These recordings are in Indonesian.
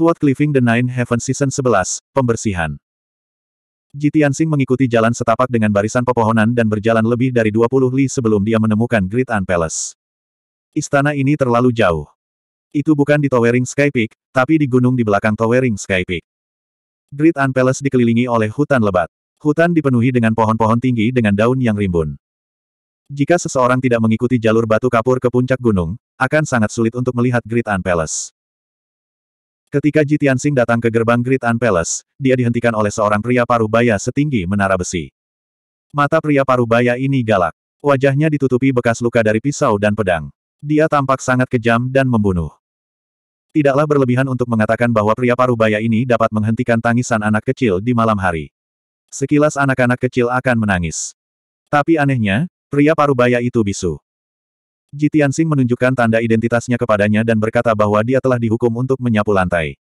Sword Cleaving the Nine Heaven Season 11, Pembersihan. Jitiansing mengikuti jalan setapak dengan barisan pepohonan dan berjalan lebih dari 20 li sebelum dia menemukan Great An Palace. Istana ini terlalu jauh. Itu bukan di Towering Sky Peak, tapi di gunung di belakang Towering Sky Peak. Great An Palace dikelilingi oleh hutan lebat. Hutan dipenuhi dengan pohon-pohon tinggi dengan daun yang rimbun. Jika seseorang tidak mengikuti jalur batu kapur ke puncak gunung, akan sangat sulit untuk melihat Great An Palace. Ketika Ji Tianxing datang ke gerbang Great An Palace, dia dihentikan oleh seorang pria parubaya setinggi menara besi. Mata pria parubaya ini galak. Wajahnya ditutupi bekas luka dari pisau dan pedang. Dia tampak sangat kejam dan membunuh. Tidaklah berlebihan untuk mengatakan bahwa pria parubaya ini dapat menghentikan tangisan anak kecil di malam hari. Sekilas anak-anak kecil akan menangis. Tapi anehnya, pria parubaya itu bisu. Ji Tianxing menunjukkan tanda identitasnya kepadanya dan berkata bahwa dia telah dihukum untuk menyapu lantai.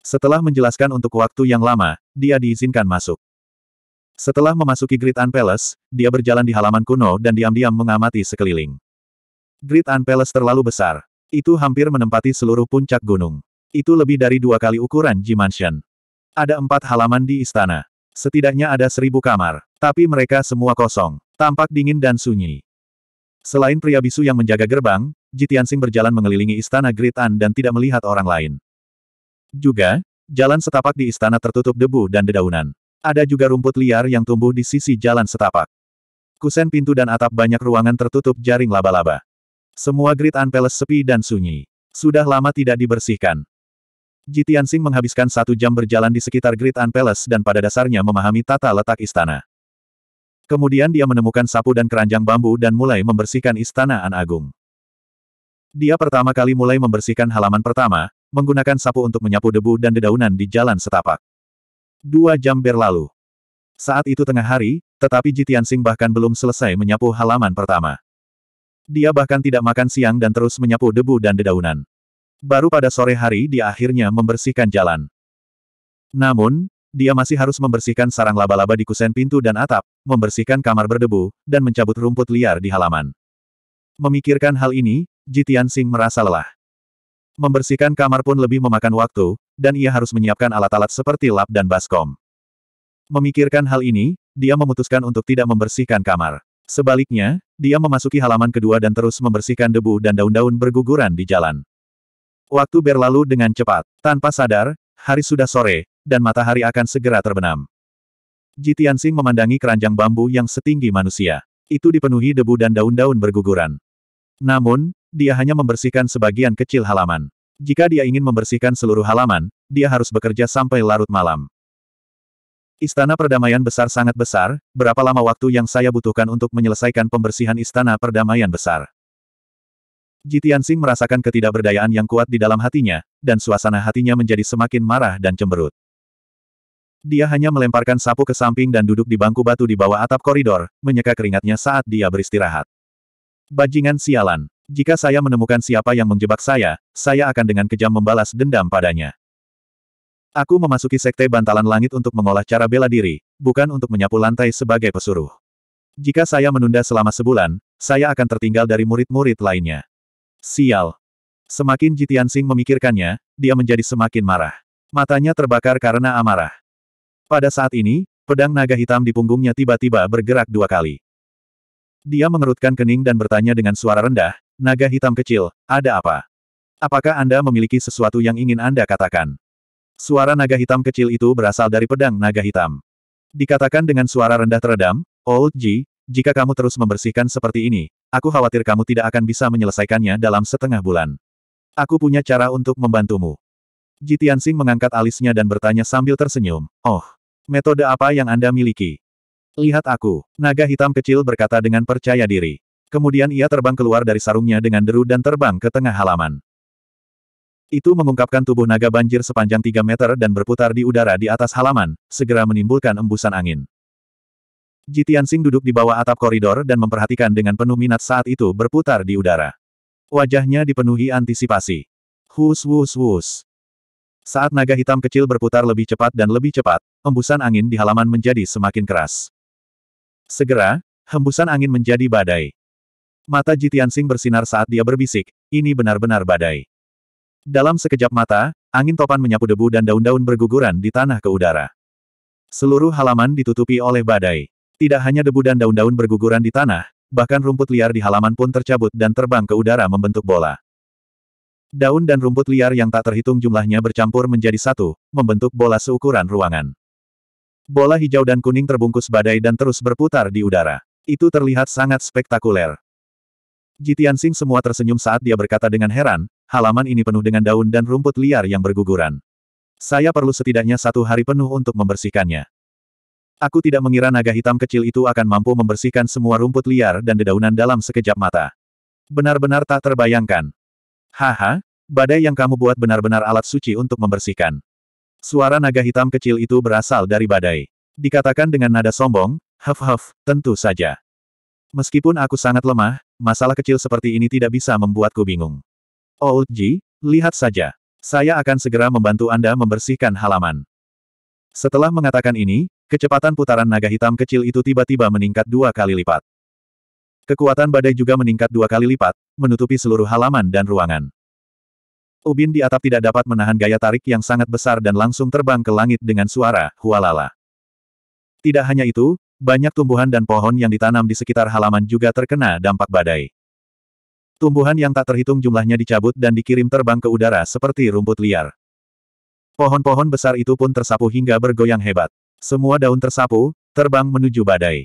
Setelah menjelaskan untuk waktu yang lama, dia diizinkan masuk. Setelah memasuki Great An Palace, dia berjalan di halaman kuno dan diam-diam mengamati sekeliling. Great An Palace terlalu besar. Itu hampir menempati seluruh puncak gunung. Itu lebih dari dua kali ukuran Ji Mansion. Ada empat halaman di istana. Setidaknya ada seribu kamar. Tapi mereka semua kosong. Tampak dingin dan sunyi. Selain pria bisu yang menjaga gerbang, Jitiansing berjalan mengelilingi istana Great An dan tidak melihat orang lain. Juga, jalan setapak di istana tertutup debu dan dedaunan. Ada juga rumput liar yang tumbuh di sisi jalan setapak. Kusen pintu dan atap banyak ruangan tertutup jaring laba-laba. Semua Great An Palace sepi dan sunyi. Sudah lama tidak dibersihkan. Jitiansing menghabiskan satu jam berjalan di sekitar Great An Palace dan pada dasarnya memahami tata letak istana. Kemudian dia menemukan sapu dan keranjang bambu dan mulai membersihkan istana An Agung. Dia pertama kali mulai membersihkan halaman pertama, menggunakan sapu untuk menyapu debu dan dedaunan di jalan setapak. Dua jam berlalu. Saat itu tengah hari, tetapi Jitian Sing bahkan belum selesai menyapu halaman pertama. Dia bahkan tidak makan siang dan terus menyapu debu dan dedaunan. Baru pada sore hari dia akhirnya membersihkan jalan. Namun, dia masih harus membersihkan sarang laba-laba di kusen pintu dan atap, membersihkan kamar berdebu, dan mencabut rumput liar di halaman. Memikirkan hal ini, Jitian Sing merasa lelah. Membersihkan kamar pun lebih memakan waktu, dan ia harus menyiapkan alat-alat seperti lap dan baskom. Memikirkan hal ini, dia memutuskan untuk tidak membersihkan kamar. Sebaliknya, dia memasuki halaman kedua dan terus membersihkan debu dan daun-daun berguguran di jalan. Waktu berlalu dengan cepat. Tanpa sadar, hari sudah sore, dan matahari akan segera terbenam. Jitiansing memandangi keranjang bambu yang setinggi manusia. Itu dipenuhi debu dan daun-daun berguguran. Namun, dia hanya membersihkan sebagian kecil halaman. Jika dia ingin membersihkan seluruh halaman, dia harus bekerja sampai larut malam. Istana perdamaian besar sangat besar, berapa lama waktu yang saya butuhkan untuk menyelesaikan pembersihan istana perdamaian besar? Jitiansing merasakan ketidakberdayaan yang kuat di dalam hatinya, dan suasana hatinya menjadi semakin marah dan cemberut. Dia hanya melemparkan sapu ke samping dan duduk di bangku batu di bawah atap koridor, menyeka keringatnya saat dia beristirahat. Bajingan sialan. Jika saya menemukan siapa yang menjebak saya, saya akan dengan kejam membalas dendam padanya. Aku memasuki sekte bantalan langit untuk mengolah cara bela diri, bukan untuk menyapu lantai sebagai pesuruh. Jika saya menunda selama sebulan, saya akan tertinggal dari murid-murid lainnya. Sial. Semakin Jitian Sing memikirkannya, dia menjadi semakin marah. Matanya terbakar karena amarah. Pada saat ini, pedang naga hitam di punggungnya tiba-tiba bergerak dua kali. Dia mengerutkan kening dan bertanya dengan suara rendah, naga hitam kecil, ada apa? Apakah Anda memiliki sesuatu yang ingin Anda katakan? Suara naga hitam kecil itu berasal dari pedang naga hitam. Dikatakan dengan suara rendah teredam, Old Ji, jika kamu terus membersihkan seperti ini, aku khawatir kamu tidak akan bisa menyelesaikannya dalam setengah bulan. Aku punya cara untuk membantumu. Tianxing mengangkat alisnya dan bertanya sambil tersenyum, Oh, Metode apa yang Anda miliki? Lihat aku. Naga hitam kecil berkata dengan percaya diri. Kemudian ia terbang keluar dari sarungnya dengan deru dan terbang ke tengah halaman. Itu mengungkapkan tubuh naga banjir sepanjang 3 meter dan berputar di udara di atas halaman, segera menimbulkan embusan angin. Jitian Jitiansing duduk di bawah atap koridor dan memperhatikan dengan penuh minat saat itu berputar di udara. Wajahnya dipenuhi antisipasi. Hus wus wus. Saat naga hitam kecil berputar lebih cepat dan lebih cepat, embusan angin di halaman menjadi semakin keras. Segera, hembusan angin menjadi badai. Mata Jitian Jitiansing bersinar saat dia berbisik, ini benar-benar badai. Dalam sekejap mata, angin topan menyapu debu dan daun-daun berguguran di tanah ke udara. Seluruh halaman ditutupi oleh badai. Tidak hanya debu dan daun-daun berguguran di tanah, bahkan rumput liar di halaman pun tercabut dan terbang ke udara membentuk bola. Daun dan rumput liar yang tak terhitung jumlahnya bercampur menjadi satu, membentuk bola seukuran ruangan. Bola hijau dan kuning terbungkus badai dan terus berputar di udara. Itu terlihat sangat spektakuler. Jitian Sing semua tersenyum saat dia berkata dengan heran, halaman ini penuh dengan daun dan rumput liar yang berguguran. Saya perlu setidaknya satu hari penuh untuk membersihkannya. Aku tidak mengira naga hitam kecil itu akan mampu membersihkan semua rumput liar dan dedaunan dalam sekejap mata. Benar-benar tak terbayangkan. Haha, badai yang kamu buat benar-benar alat suci untuk membersihkan. Suara naga hitam kecil itu berasal dari badai. Dikatakan dengan nada sombong, huff-huff, tentu saja. Meskipun aku sangat lemah, masalah kecil seperti ini tidak bisa membuatku bingung. Old oh, Ji, lihat saja. Saya akan segera membantu Anda membersihkan halaman. Setelah mengatakan ini, kecepatan putaran naga hitam kecil itu tiba-tiba meningkat dua kali lipat. Kekuatan badai juga meningkat dua kali lipat, menutupi seluruh halaman dan ruangan. Ubin di atap tidak dapat menahan gaya tarik yang sangat besar dan langsung terbang ke langit dengan suara, hualala. Tidak hanya itu, banyak tumbuhan dan pohon yang ditanam di sekitar halaman juga terkena dampak badai. Tumbuhan yang tak terhitung jumlahnya dicabut dan dikirim terbang ke udara seperti rumput liar. Pohon-pohon besar itu pun tersapu hingga bergoyang hebat. Semua daun tersapu, terbang menuju badai.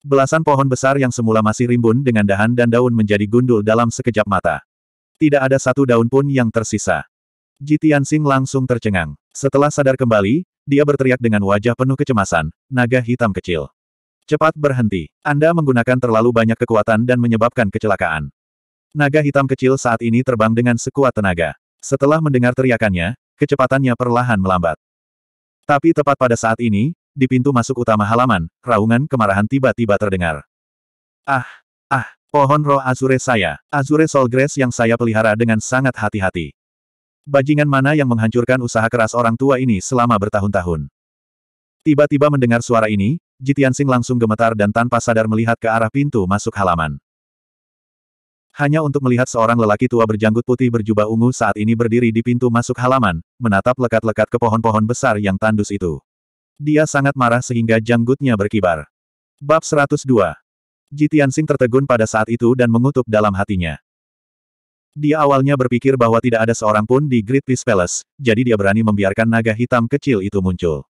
Belasan pohon besar yang semula masih rimbun dengan dahan dan daun menjadi gundul dalam sekejap mata. Tidak ada satu daun pun yang tersisa. Jitian Tianxing langsung tercengang. Setelah sadar kembali, dia berteriak dengan wajah penuh kecemasan, naga hitam kecil. Cepat berhenti. Anda menggunakan terlalu banyak kekuatan dan menyebabkan kecelakaan. Naga hitam kecil saat ini terbang dengan sekuat tenaga. Setelah mendengar teriakannya, kecepatannya perlahan melambat. Tapi tepat pada saat ini, di pintu masuk utama halaman, raungan kemarahan tiba-tiba terdengar. Ah! Ah! Pohon roh Azure saya, Azure solgres yang saya pelihara dengan sangat hati-hati. Bajingan mana yang menghancurkan usaha keras orang tua ini selama bertahun-tahun? Tiba-tiba mendengar suara ini, Jitian Sing langsung gemetar dan tanpa sadar melihat ke arah pintu masuk halaman. Hanya untuk melihat seorang lelaki tua berjanggut putih berjubah ungu saat ini berdiri di pintu masuk halaman, menatap lekat-lekat ke pohon-pohon besar yang tandus itu. Dia sangat marah sehingga janggutnya berkibar. Bab 102 Ji Tianxing tertegun pada saat itu dan mengutuk dalam hatinya. Dia awalnya berpikir bahwa tidak ada seorang pun di Great Peace Palace, jadi dia berani membiarkan naga hitam kecil itu muncul.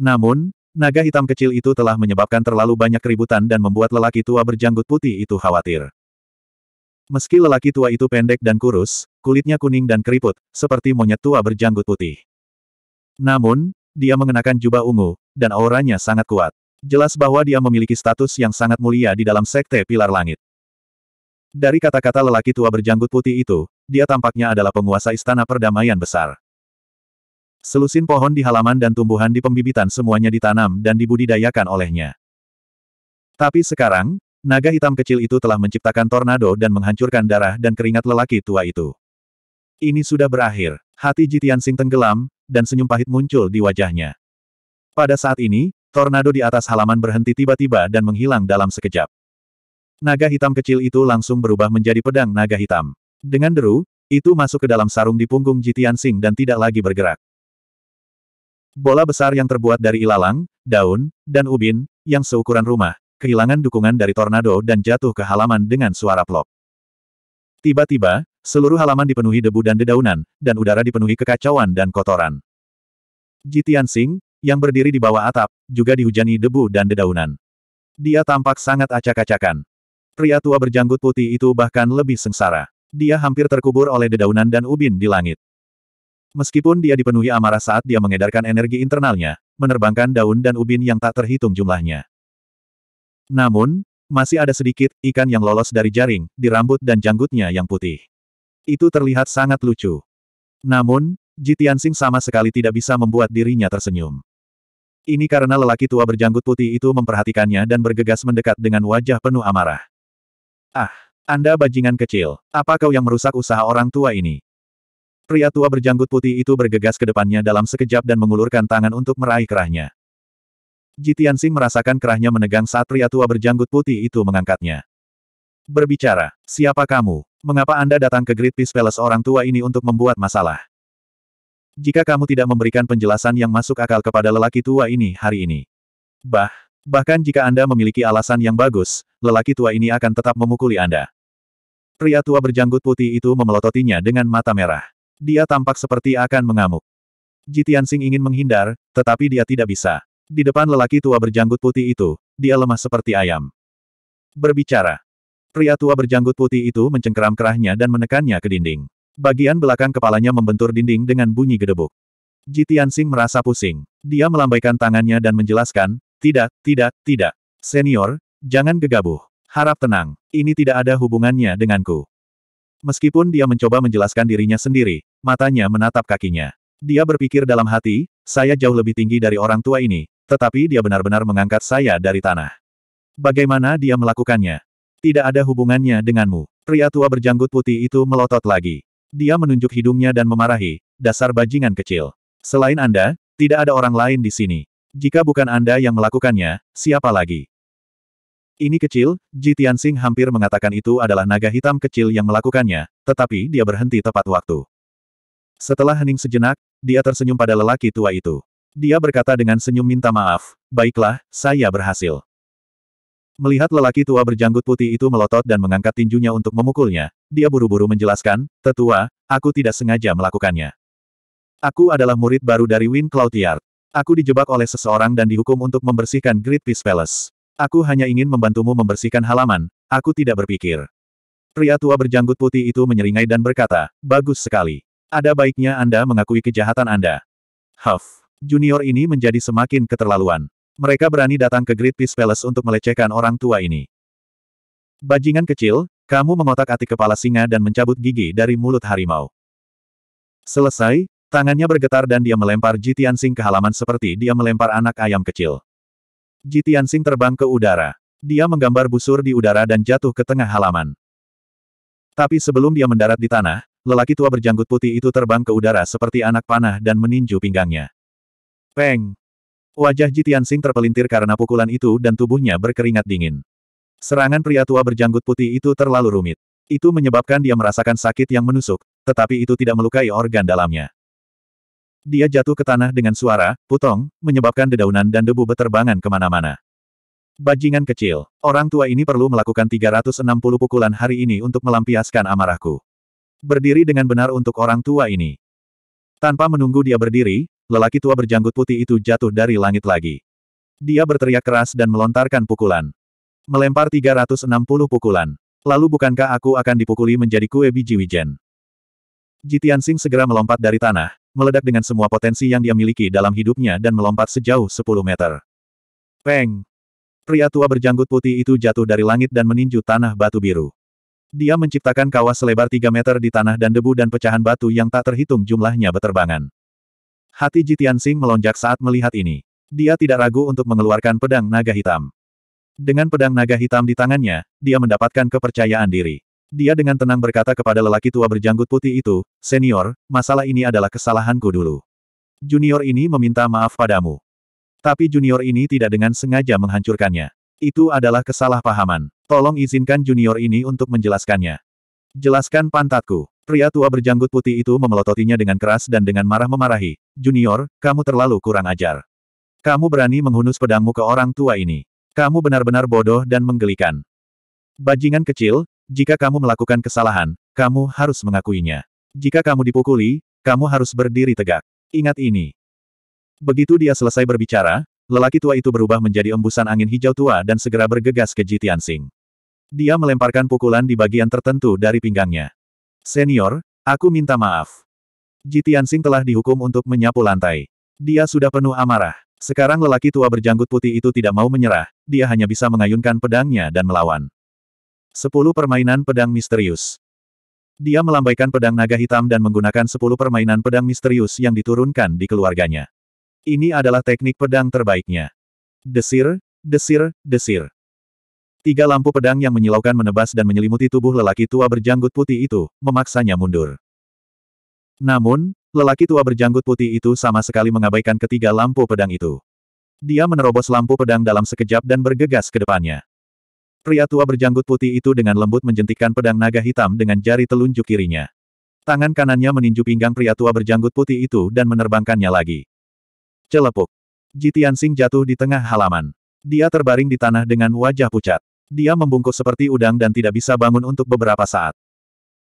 Namun, naga hitam kecil itu telah menyebabkan terlalu banyak keributan dan membuat lelaki tua berjanggut putih itu khawatir. Meski lelaki tua itu pendek dan kurus, kulitnya kuning dan keriput, seperti monyet tua berjanggut putih. Namun, dia mengenakan jubah ungu, dan auranya sangat kuat. Jelas bahwa dia memiliki status yang sangat mulia di dalam sekte pilar langit. Dari kata-kata lelaki tua berjanggut putih itu, dia tampaknya adalah penguasa istana perdamaian besar. Selusin pohon di halaman dan tumbuhan di pembibitan semuanya ditanam dan dibudidayakan olehnya. Tapi sekarang, naga hitam kecil itu telah menciptakan tornado dan menghancurkan darah dan keringat lelaki tua itu. Ini sudah berakhir. Hati Jitian Sing tenggelam, dan senyum pahit muncul di wajahnya. Pada saat ini, Tornado di atas halaman berhenti tiba-tiba dan menghilang dalam sekejap. Naga hitam kecil itu langsung berubah menjadi pedang naga hitam. Dengan deru, itu masuk ke dalam sarung di punggung Jitian Sing dan tidak lagi bergerak. Bola besar yang terbuat dari ilalang, daun, dan ubin, yang seukuran rumah, kehilangan dukungan dari tornado dan jatuh ke halaman dengan suara plop. Tiba-tiba, seluruh halaman dipenuhi debu dan dedaunan, dan udara dipenuhi kekacauan dan kotoran. Jitian Sing, yang berdiri di bawah atap, juga dihujani debu dan dedaunan. Dia tampak sangat acak-acakan. Pria tua berjanggut putih itu bahkan lebih sengsara. Dia hampir terkubur oleh dedaunan dan ubin di langit. Meskipun dia dipenuhi amarah saat dia mengedarkan energi internalnya, menerbangkan daun dan ubin yang tak terhitung jumlahnya. Namun, masih ada sedikit ikan yang lolos dari jaring di rambut dan janggutnya yang putih. Itu terlihat sangat lucu. Namun, Jitian Jitiansing sama sekali tidak bisa membuat dirinya tersenyum. Ini karena lelaki tua berjanggut putih itu memperhatikannya dan bergegas mendekat dengan wajah penuh amarah. Ah, Anda bajingan kecil, apa kau yang merusak usaha orang tua ini? Pria tua berjanggut putih itu bergegas ke depannya dalam sekejap dan mengulurkan tangan untuk meraih kerahnya. Jitian Sing merasakan kerahnya menegang saat pria tua berjanggut putih itu mengangkatnya. Berbicara, siapa kamu? Mengapa Anda datang ke Great Peace Palace orang tua ini untuk membuat masalah? Jika kamu tidak memberikan penjelasan yang masuk akal kepada lelaki tua ini hari ini. Bah, bahkan jika Anda memiliki alasan yang bagus, lelaki tua ini akan tetap memukuli Anda. Pria tua berjanggut putih itu memelototinya dengan mata merah. Dia tampak seperti akan mengamuk. Jitian Sing ingin menghindar, tetapi dia tidak bisa. Di depan lelaki tua berjanggut putih itu, dia lemah seperti ayam. Berbicara. Pria tua berjanggut putih itu mencengkeram kerahnya dan menekannya ke dinding. Bagian belakang kepalanya membentur dinding dengan bunyi gedebuk. Ji Tianxing merasa pusing. Dia melambaikan tangannya dan menjelaskan, tidak, tidak, tidak. Senior, jangan gegabah. Harap tenang, ini tidak ada hubungannya denganku. Meskipun dia mencoba menjelaskan dirinya sendiri, matanya menatap kakinya. Dia berpikir dalam hati, saya jauh lebih tinggi dari orang tua ini, tetapi dia benar-benar mengangkat saya dari tanah. Bagaimana dia melakukannya? Tidak ada hubungannya denganmu. Pria tua berjanggut putih itu melotot lagi. Dia menunjuk hidungnya dan memarahi, dasar bajingan kecil. Selain Anda, tidak ada orang lain di sini. Jika bukan Anda yang melakukannya, siapa lagi? Ini kecil, Ji Tianxing hampir mengatakan itu adalah naga hitam kecil yang melakukannya, tetapi dia berhenti tepat waktu. Setelah hening sejenak, dia tersenyum pada lelaki tua itu. Dia berkata dengan senyum minta maaf, baiklah, saya berhasil. Melihat lelaki tua berjanggut putih itu melotot dan mengangkat tinjunya untuk memukulnya, dia buru-buru menjelaskan, Tetua, aku tidak sengaja melakukannya. Aku adalah murid baru dari Win Cloutiard. Aku dijebak oleh seseorang dan dihukum untuk membersihkan Great Peace Palace. Aku hanya ingin membantumu membersihkan halaman, aku tidak berpikir. Pria tua berjanggut putih itu menyeringai dan berkata, bagus sekali. Ada baiknya Anda mengakui kejahatan Anda. Huff. Junior ini menjadi semakin keterlaluan. Mereka berani datang ke Great Peace Palace untuk melecehkan orang tua ini. Bajingan kecil, kamu mengotak-atik kepala singa dan mencabut gigi dari mulut harimau. Selesai, tangannya bergetar dan dia melempar Jitian Sing ke halaman seperti dia melempar anak ayam kecil. Jitian Sing terbang ke udara. Dia menggambar busur di udara dan jatuh ke tengah halaman. Tapi sebelum dia mendarat di tanah, lelaki tua berjanggut putih itu terbang ke udara seperti anak panah dan meninju pinggangnya. Peng! Wajah Jitian Sing terpelintir karena pukulan itu dan tubuhnya berkeringat dingin. Serangan pria tua berjanggut putih itu terlalu rumit. Itu menyebabkan dia merasakan sakit yang menusuk, tetapi itu tidak melukai organ dalamnya. Dia jatuh ke tanah dengan suara, putong, menyebabkan dedaunan dan debu beterbangan kemana-mana. Bajingan kecil, orang tua ini perlu melakukan 360 pukulan hari ini untuk melampiaskan amarahku. Berdiri dengan benar untuk orang tua ini. Tanpa menunggu dia berdiri, lelaki tua berjanggut putih itu jatuh dari langit lagi. Dia berteriak keras dan melontarkan pukulan. Melempar 360 pukulan. Lalu bukankah aku akan dipukuli menjadi kue biji wijen? Jitian Sing segera melompat dari tanah, meledak dengan semua potensi yang dia miliki dalam hidupnya dan melompat sejauh 10 meter. Peng! Pria tua berjanggut putih itu jatuh dari langit dan meninju tanah batu biru. Dia menciptakan kawah selebar 3 meter di tanah dan debu dan pecahan batu yang tak terhitung jumlahnya beterbangan. Hati Jitian Sing melonjak saat melihat ini. Dia tidak ragu untuk mengeluarkan pedang naga hitam. Dengan pedang naga hitam di tangannya, dia mendapatkan kepercayaan diri. Dia dengan tenang berkata kepada lelaki tua berjanggut putih itu, Senior, masalah ini adalah kesalahanku dulu. Junior ini meminta maaf padamu. Tapi junior ini tidak dengan sengaja menghancurkannya. Itu adalah kesalahpahaman. Tolong izinkan junior ini untuk menjelaskannya. Jelaskan pantatku. Pria tua berjanggut putih itu memelototinya dengan keras dan dengan marah memarahi, Junior, kamu terlalu kurang ajar. Kamu berani menghunus pedangmu ke orang tua ini. Kamu benar-benar bodoh dan menggelikan. Bajingan kecil, jika kamu melakukan kesalahan, kamu harus mengakuinya. Jika kamu dipukuli, kamu harus berdiri tegak. Ingat ini. Begitu dia selesai berbicara, lelaki tua itu berubah menjadi embusan angin hijau tua dan segera bergegas ke Jitian Sing. Dia melemparkan pukulan di bagian tertentu dari pinggangnya. Senior, aku minta maaf. Sing telah dihukum untuk menyapu lantai. Dia sudah penuh amarah. Sekarang lelaki tua berjanggut putih itu tidak mau menyerah, dia hanya bisa mengayunkan pedangnya dan melawan. Sepuluh permainan pedang misterius. Dia melambaikan pedang naga hitam dan menggunakan sepuluh permainan pedang misterius yang diturunkan di keluarganya. Ini adalah teknik pedang terbaiknya. Desir, desir, desir. Tiga lampu pedang yang menyilaukan menebas dan menyelimuti tubuh lelaki tua berjanggut putih itu, memaksanya mundur. Namun, lelaki tua berjanggut putih itu sama sekali mengabaikan ketiga lampu pedang itu. Dia menerobos lampu pedang dalam sekejap dan bergegas ke depannya. Pria tua berjanggut putih itu dengan lembut menjentikkan pedang naga hitam dengan jari telunjuk kirinya. Tangan kanannya meninju pinggang pria tua berjanggut putih itu dan menerbangkannya lagi. Celepuk. Jitian Sing jatuh di tengah halaman. Dia terbaring di tanah dengan wajah pucat. Dia membungkuk seperti udang dan tidak bisa bangun untuk beberapa saat.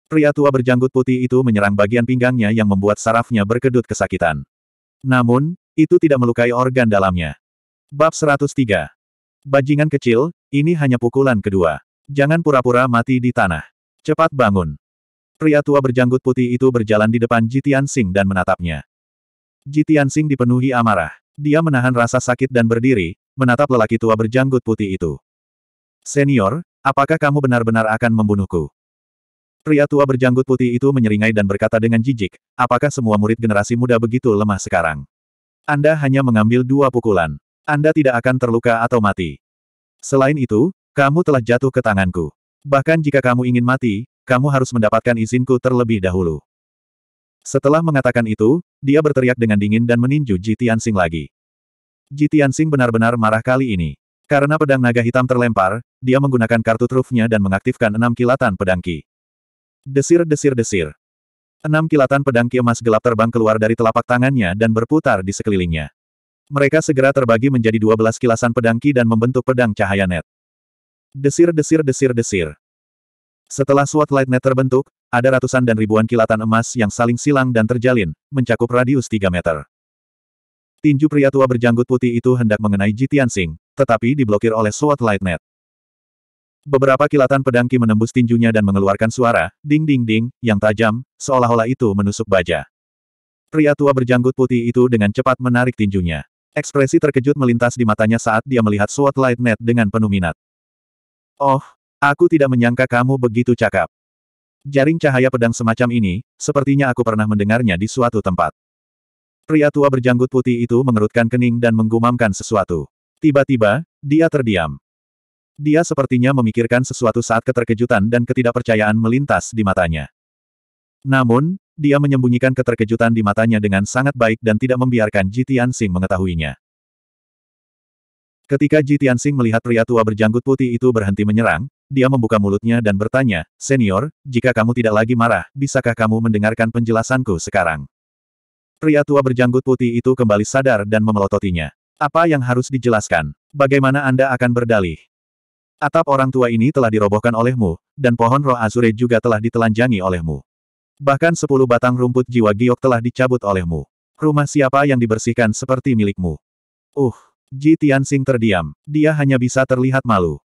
Pria tua berjanggut putih itu menyerang bagian pinggangnya yang membuat sarafnya berkedut kesakitan. Namun, itu tidak melukai organ dalamnya. Bab 103. Bajingan kecil, ini hanya pukulan kedua. Jangan pura-pura mati di tanah. Cepat bangun. Pria tua berjanggut putih itu berjalan di depan Jitian Sing dan menatapnya. Jitian Sing dipenuhi amarah. Dia menahan rasa sakit dan berdiri, menatap lelaki tua berjanggut putih itu. Senior, apakah kamu benar-benar akan membunuhku? Pria tua berjanggut putih itu menyeringai dan berkata dengan jijik, apakah semua murid generasi muda begitu lemah sekarang? Anda hanya mengambil dua pukulan. Anda tidak akan terluka atau mati. Selain itu, kamu telah jatuh ke tanganku. Bahkan jika kamu ingin mati, kamu harus mendapatkan izinku terlebih dahulu. Setelah mengatakan itu, dia berteriak dengan dingin dan meninju Ji Tianxing lagi. Ji Tianxing benar-benar marah kali ini. Karena pedang naga hitam terlempar, dia menggunakan kartu trufnya dan mengaktifkan enam kilatan pedang ki. Desir-desir-desir. Enam kilatan pedang ki emas gelap terbang keluar dari telapak tangannya dan berputar di sekelilingnya. Mereka segera terbagi menjadi dua belas kilasan pedang ki dan membentuk pedang cahaya net. Desir-desir-desir-desir. Setelah Sword Light Net terbentuk, ada ratusan dan ribuan kilatan emas yang saling silang dan terjalin, mencakup radius tiga meter. Tinju pria tua berjanggut putih itu hendak mengenai Jitian Singh tetapi diblokir oleh Sword Lightnet. Beberapa kilatan pedang Ki menembus tinjunya dan mengeluarkan suara, ding-ding-ding, yang tajam, seolah-olah itu menusuk baja. Pria tua berjanggut putih itu dengan cepat menarik tinjunya. Ekspresi terkejut melintas di matanya saat dia melihat Sword Lightnet dengan penuh minat. Oh, aku tidak menyangka kamu begitu cakap. Jaring cahaya pedang semacam ini, sepertinya aku pernah mendengarnya di suatu tempat. Pria tua berjanggut putih itu mengerutkan kening dan menggumamkan sesuatu. Tiba-tiba, dia terdiam. Dia sepertinya memikirkan sesuatu saat keterkejutan dan ketidakpercayaan melintas di matanya. Namun, dia menyembunyikan keterkejutan di matanya dengan sangat baik dan tidak membiarkan Ji Tianxing mengetahuinya. Ketika Ji Tianxing melihat pria tua berjanggut putih itu berhenti menyerang, dia membuka mulutnya dan bertanya, Senior, jika kamu tidak lagi marah, bisakah kamu mendengarkan penjelasanku sekarang? Pria tua berjanggut putih itu kembali sadar dan memelototinya. Apa yang harus dijelaskan? Bagaimana Anda akan berdalih? Atap orang tua ini telah dirobohkan olehmu, dan pohon roh azure juga telah ditelanjangi olehmu. Bahkan sepuluh batang rumput jiwa giok telah dicabut olehmu. Rumah siapa yang dibersihkan seperti milikmu? Uh, Ji Tianxing terdiam. Dia hanya bisa terlihat malu.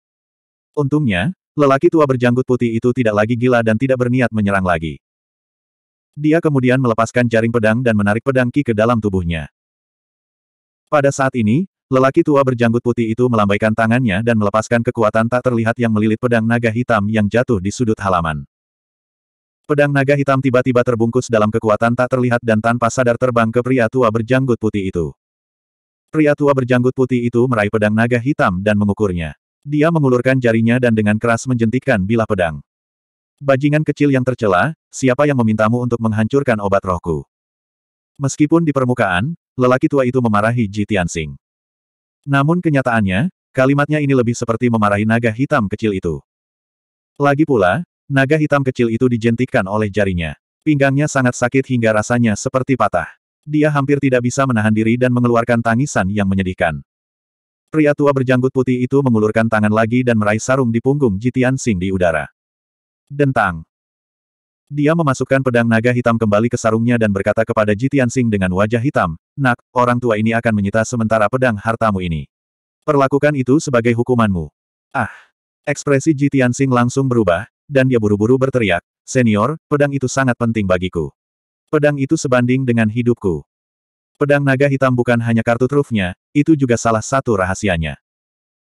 Untungnya, lelaki tua berjanggut putih itu tidak lagi gila dan tidak berniat menyerang lagi. Dia kemudian melepaskan jaring pedang dan menarik pedang Ki ke dalam tubuhnya. Pada saat ini, lelaki tua berjanggut putih itu melambaikan tangannya dan melepaskan kekuatan tak terlihat yang melilit pedang naga hitam yang jatuh di sudut halaman. Pedang naga hitam tiba-tiba terbungkus dalam kekuatan tak terlihat dan tanpa sadar terbang ke pria tua berjanggut putih itu. Pria tua berjanggut putih itu meraih pedang naga hitam dan mengukurnya. Dia mengulurkan jarinya dan dengan keras menjentikkan bilah pedang. Bajingan kecil yang tercela, siapa yang memintamu untuk menghancurkan obat rohku? Meskipun di permukaan, lelaki tua itu memarahi Ji Tianxing. Namun kenyataannya, kalimatnya ini lebih seperti memarahi naga hitam kecil itu. Lagi pula, naga hitam kecil itu dijentikkan oleh jarinya. Pinggangnya sangat sakit hingga rasanya seperti patah. Dia hampir tidak bisa menahan diri dan mengeluarkan tangisan yang menyedihkan. Pria tua berjanggut putih itu mengulurkan tangan lagi dan meraih sarung di punggung Jitian Sing di udara. Dentang. Dia memasukkan pedang naga hitam kembali ke sarungnya dan berkata kepada Jitian Sing dengan wajah hitam, Nak, orang tua ini akan menyita sementara pedang hartamu ini. Perlakukan itu sebagai hukumanmu. Ah! Ekspresi Ji Tianxing langsung berubah, dan dia buru-buru berteriak, Senior, pedang itu sangat penting bagiku. Pedang itu sebanding dengan hidupku. Pedang naga hitam bukan hanya kartu trufnya, itu juga salah satu rahasianya.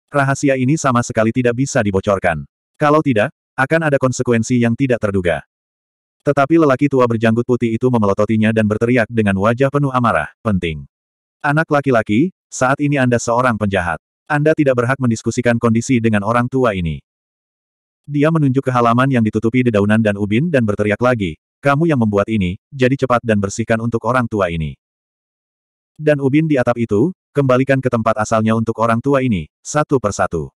Rahasia ini sama sekali tidak bisa dibocorkan. Kalau tidak, akan ada konsekuensi yang tidak terduga. Tetapi lelaki tua berjanggut putih itu memelototinya dan berteriak dengan wajah penuh amarah, penting. Anak laki-laki, saat ini Anda seorang penjahat. Anda tidak berhak mendiskusikan kondisi dengan orang tua ini. Dia menunjuk ke halaman yang ditutupi dedaunan dan ubin dan berteriak lagi, kamu yang membuat ini, jadi cepat dan bersihkan untuk orang tua ini. Dan ubin di atap itu, kembalikan ke tempat asalnya untuk orang tua ini, satu persatu.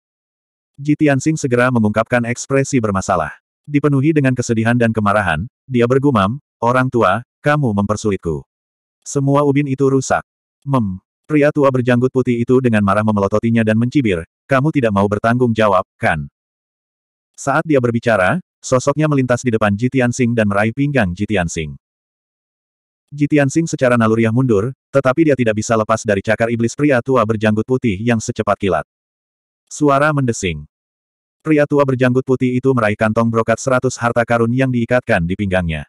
Singh segera mengungkapkan ekspresi bermasalah. Dipenuhi dengan kesedihan dan kemarahan, dia bergumam, Orang tua, kamu mempersulitku. Semua ubin itu rusak. Mem. Pria tua berjanggut putih itu dengan marah memelototinya dan mencibir, kamu tidak mau bertanggung jawab, kan? Saat dia berbicara, sosoknya melintas di depan Jitian Sing dan meraih pinggang Jitian Sing. Jitian Sing secara naluriah mundur, tetapi dia tidak bisa lepas dari cakar iblis pria tua berjanggut putih yang secepat kilat. Suara mendesing. Pria tua berjanggut putih itu meraih kantong brokat seratus harta karun yang diikatkan di pinggangnya.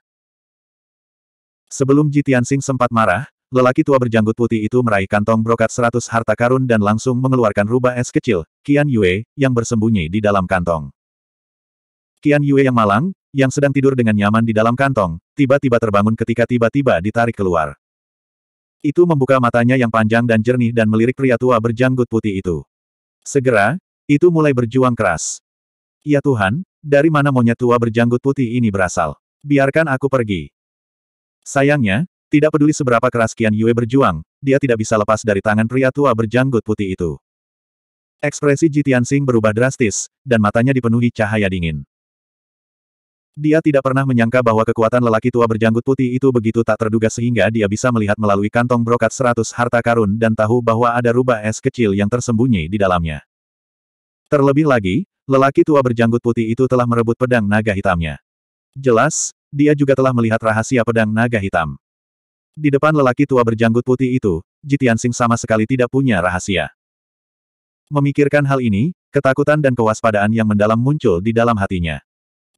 Sebelum Ji Tianxing sempat marah, lelaki tua berjanggut putih itu meraih kantong brokat seratus harta karun dan langsung mengeluarkan rubah es kecil, Qian Yue, yang bersembunyi di dalam kantong. Qian Yue yang malang, yang sedang tidur dengan nyaman di dalam kantong, tiba-tiba terbangun ketika tiba-tiba ditarik keluar. Itu membuka matanya yang panjang dan jernih dan melirik pria tua berjanggut putih itu. Segera, itu mulai berjuang keras. Ya Tuhan, dari mana monyet tua berjanggut putih ini berasal? Biarkan aku pergi. Sayangnya, tidak peduli seberapa keras kian Yue berjuang, dia tidak bisa lepas dari tangan pria tua berjanggut putih itu. Ekspresi Sing berubah drastis, dan matanya dipenuhi cahaya dingin. Dia tidak pernah menyangka bahwa kekuatan lelaki tua berjanggut putih itu begitu tak terduga sehingga dia bisa melihat melalui kantong brokat seratus harta karun dan tahu bahwa ada rubah es kecil yang tersembunyi di dalamnya. Terlebih lagi, lelaki tua berjanggut putih itu telah merebut pedang naga hitamnya. Jelas, dia juga telah melihat rahasia pedang naga hitam. Di depan lelaki tua berjanggut putih itu, Jitian Sing sama sekali tidak punya rahasia. Memikirkan hal ini, ketakutan dan kewaspadaan yang mendalam muncul di dalam hatinya.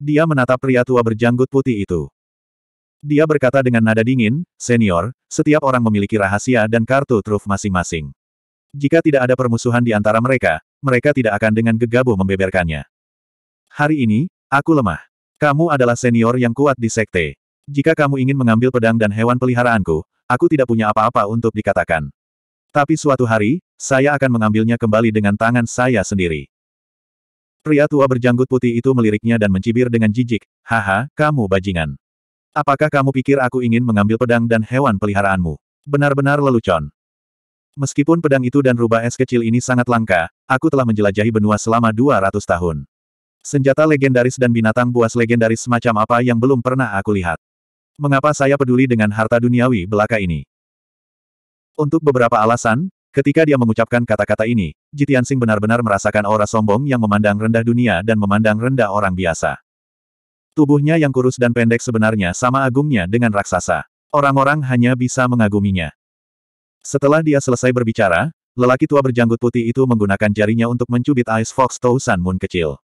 Dia menatap pria tua berjanggut putih itu. Dia berkata dengan nada dingin, Senior, setiap orang memiliki rahasia dan kartu truf masing-masing. Jika tidak ada permusuhan di antara mereka, mereka tidak akan dengan gegabah membeberkannya. Hari ini, aku lemah. Kamu adalah senior yang kuat di sekte. Jika kamu ingin mengambil pedang dan hewan peliharaanku, aku tidak punya apa-apa untuk dikatakan. Tapi suatu hari, saya akan mengambilnya kembali dengan tangan saya sendiri. Pria tua berjanggut putih itu meliriknya dan mencibir dengan jijik, Haha, kamu bajingan. Apakah kamu pikir aku ingin mengambil pedang dan hewan peliharaanmu? Benar-benar lelucon. Meskipun pedang itu dan rubah es kecil ini sangat langka, aku telah menjelajahi benua selama 200 tahun. Senjata legendaris dan binatang buas legendaris semacam apa yang belum pernah aku lihat. Mengapa saya peduli dengan harta duniawi belaka ini? Untuk beberapa alasan, ketika dia mengucapkan kata-kata ini, Jitian Sing benar-benar merasakan aura sombong yang memandang rendah dunia dan memandang rendah orang biasa. Tubuhnya yang kurus dan pendek sebenarnya sama agungnya dengan raksasa. Orang-orang hanya bisa mengaguminya. Setelah dia selesai berbicara, lelaki tua berjanggut putih itu menggunakan jarinya untuk mencubit Ice Fox San Moon kecil.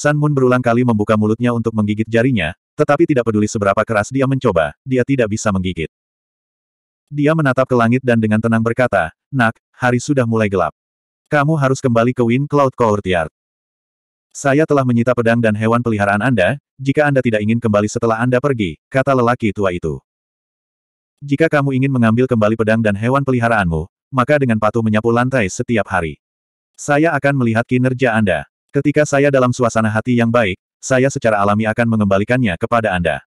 San Moon berulang kali membuka mulutnya untuk menggigit jarinya, tetapi tidak peduli seberapa keras dia mencoba, dia tidak bisa menggigit. Dia menatap ke langit dan dengan tenang berkata, Nak, hari sudah mulai gelap. Kamu harus kembali ke Wind Cloud Courtyard. Saya telah menyita pedang dan hewan peliharaan Anda, jika Anda tidak ingin kembali setelah Anda pergi, kata lelaki tua itu. Jika kamu ingin mengambil kembali pedang dan hewan peliharaanmu, maka dengan patuh menyapu lantai setiap hari. Saya akan melihat kinerja Anda. Ketika saya dalam suasana hati yang baik, saya secara alami akan mengembalikannya kepada Anda.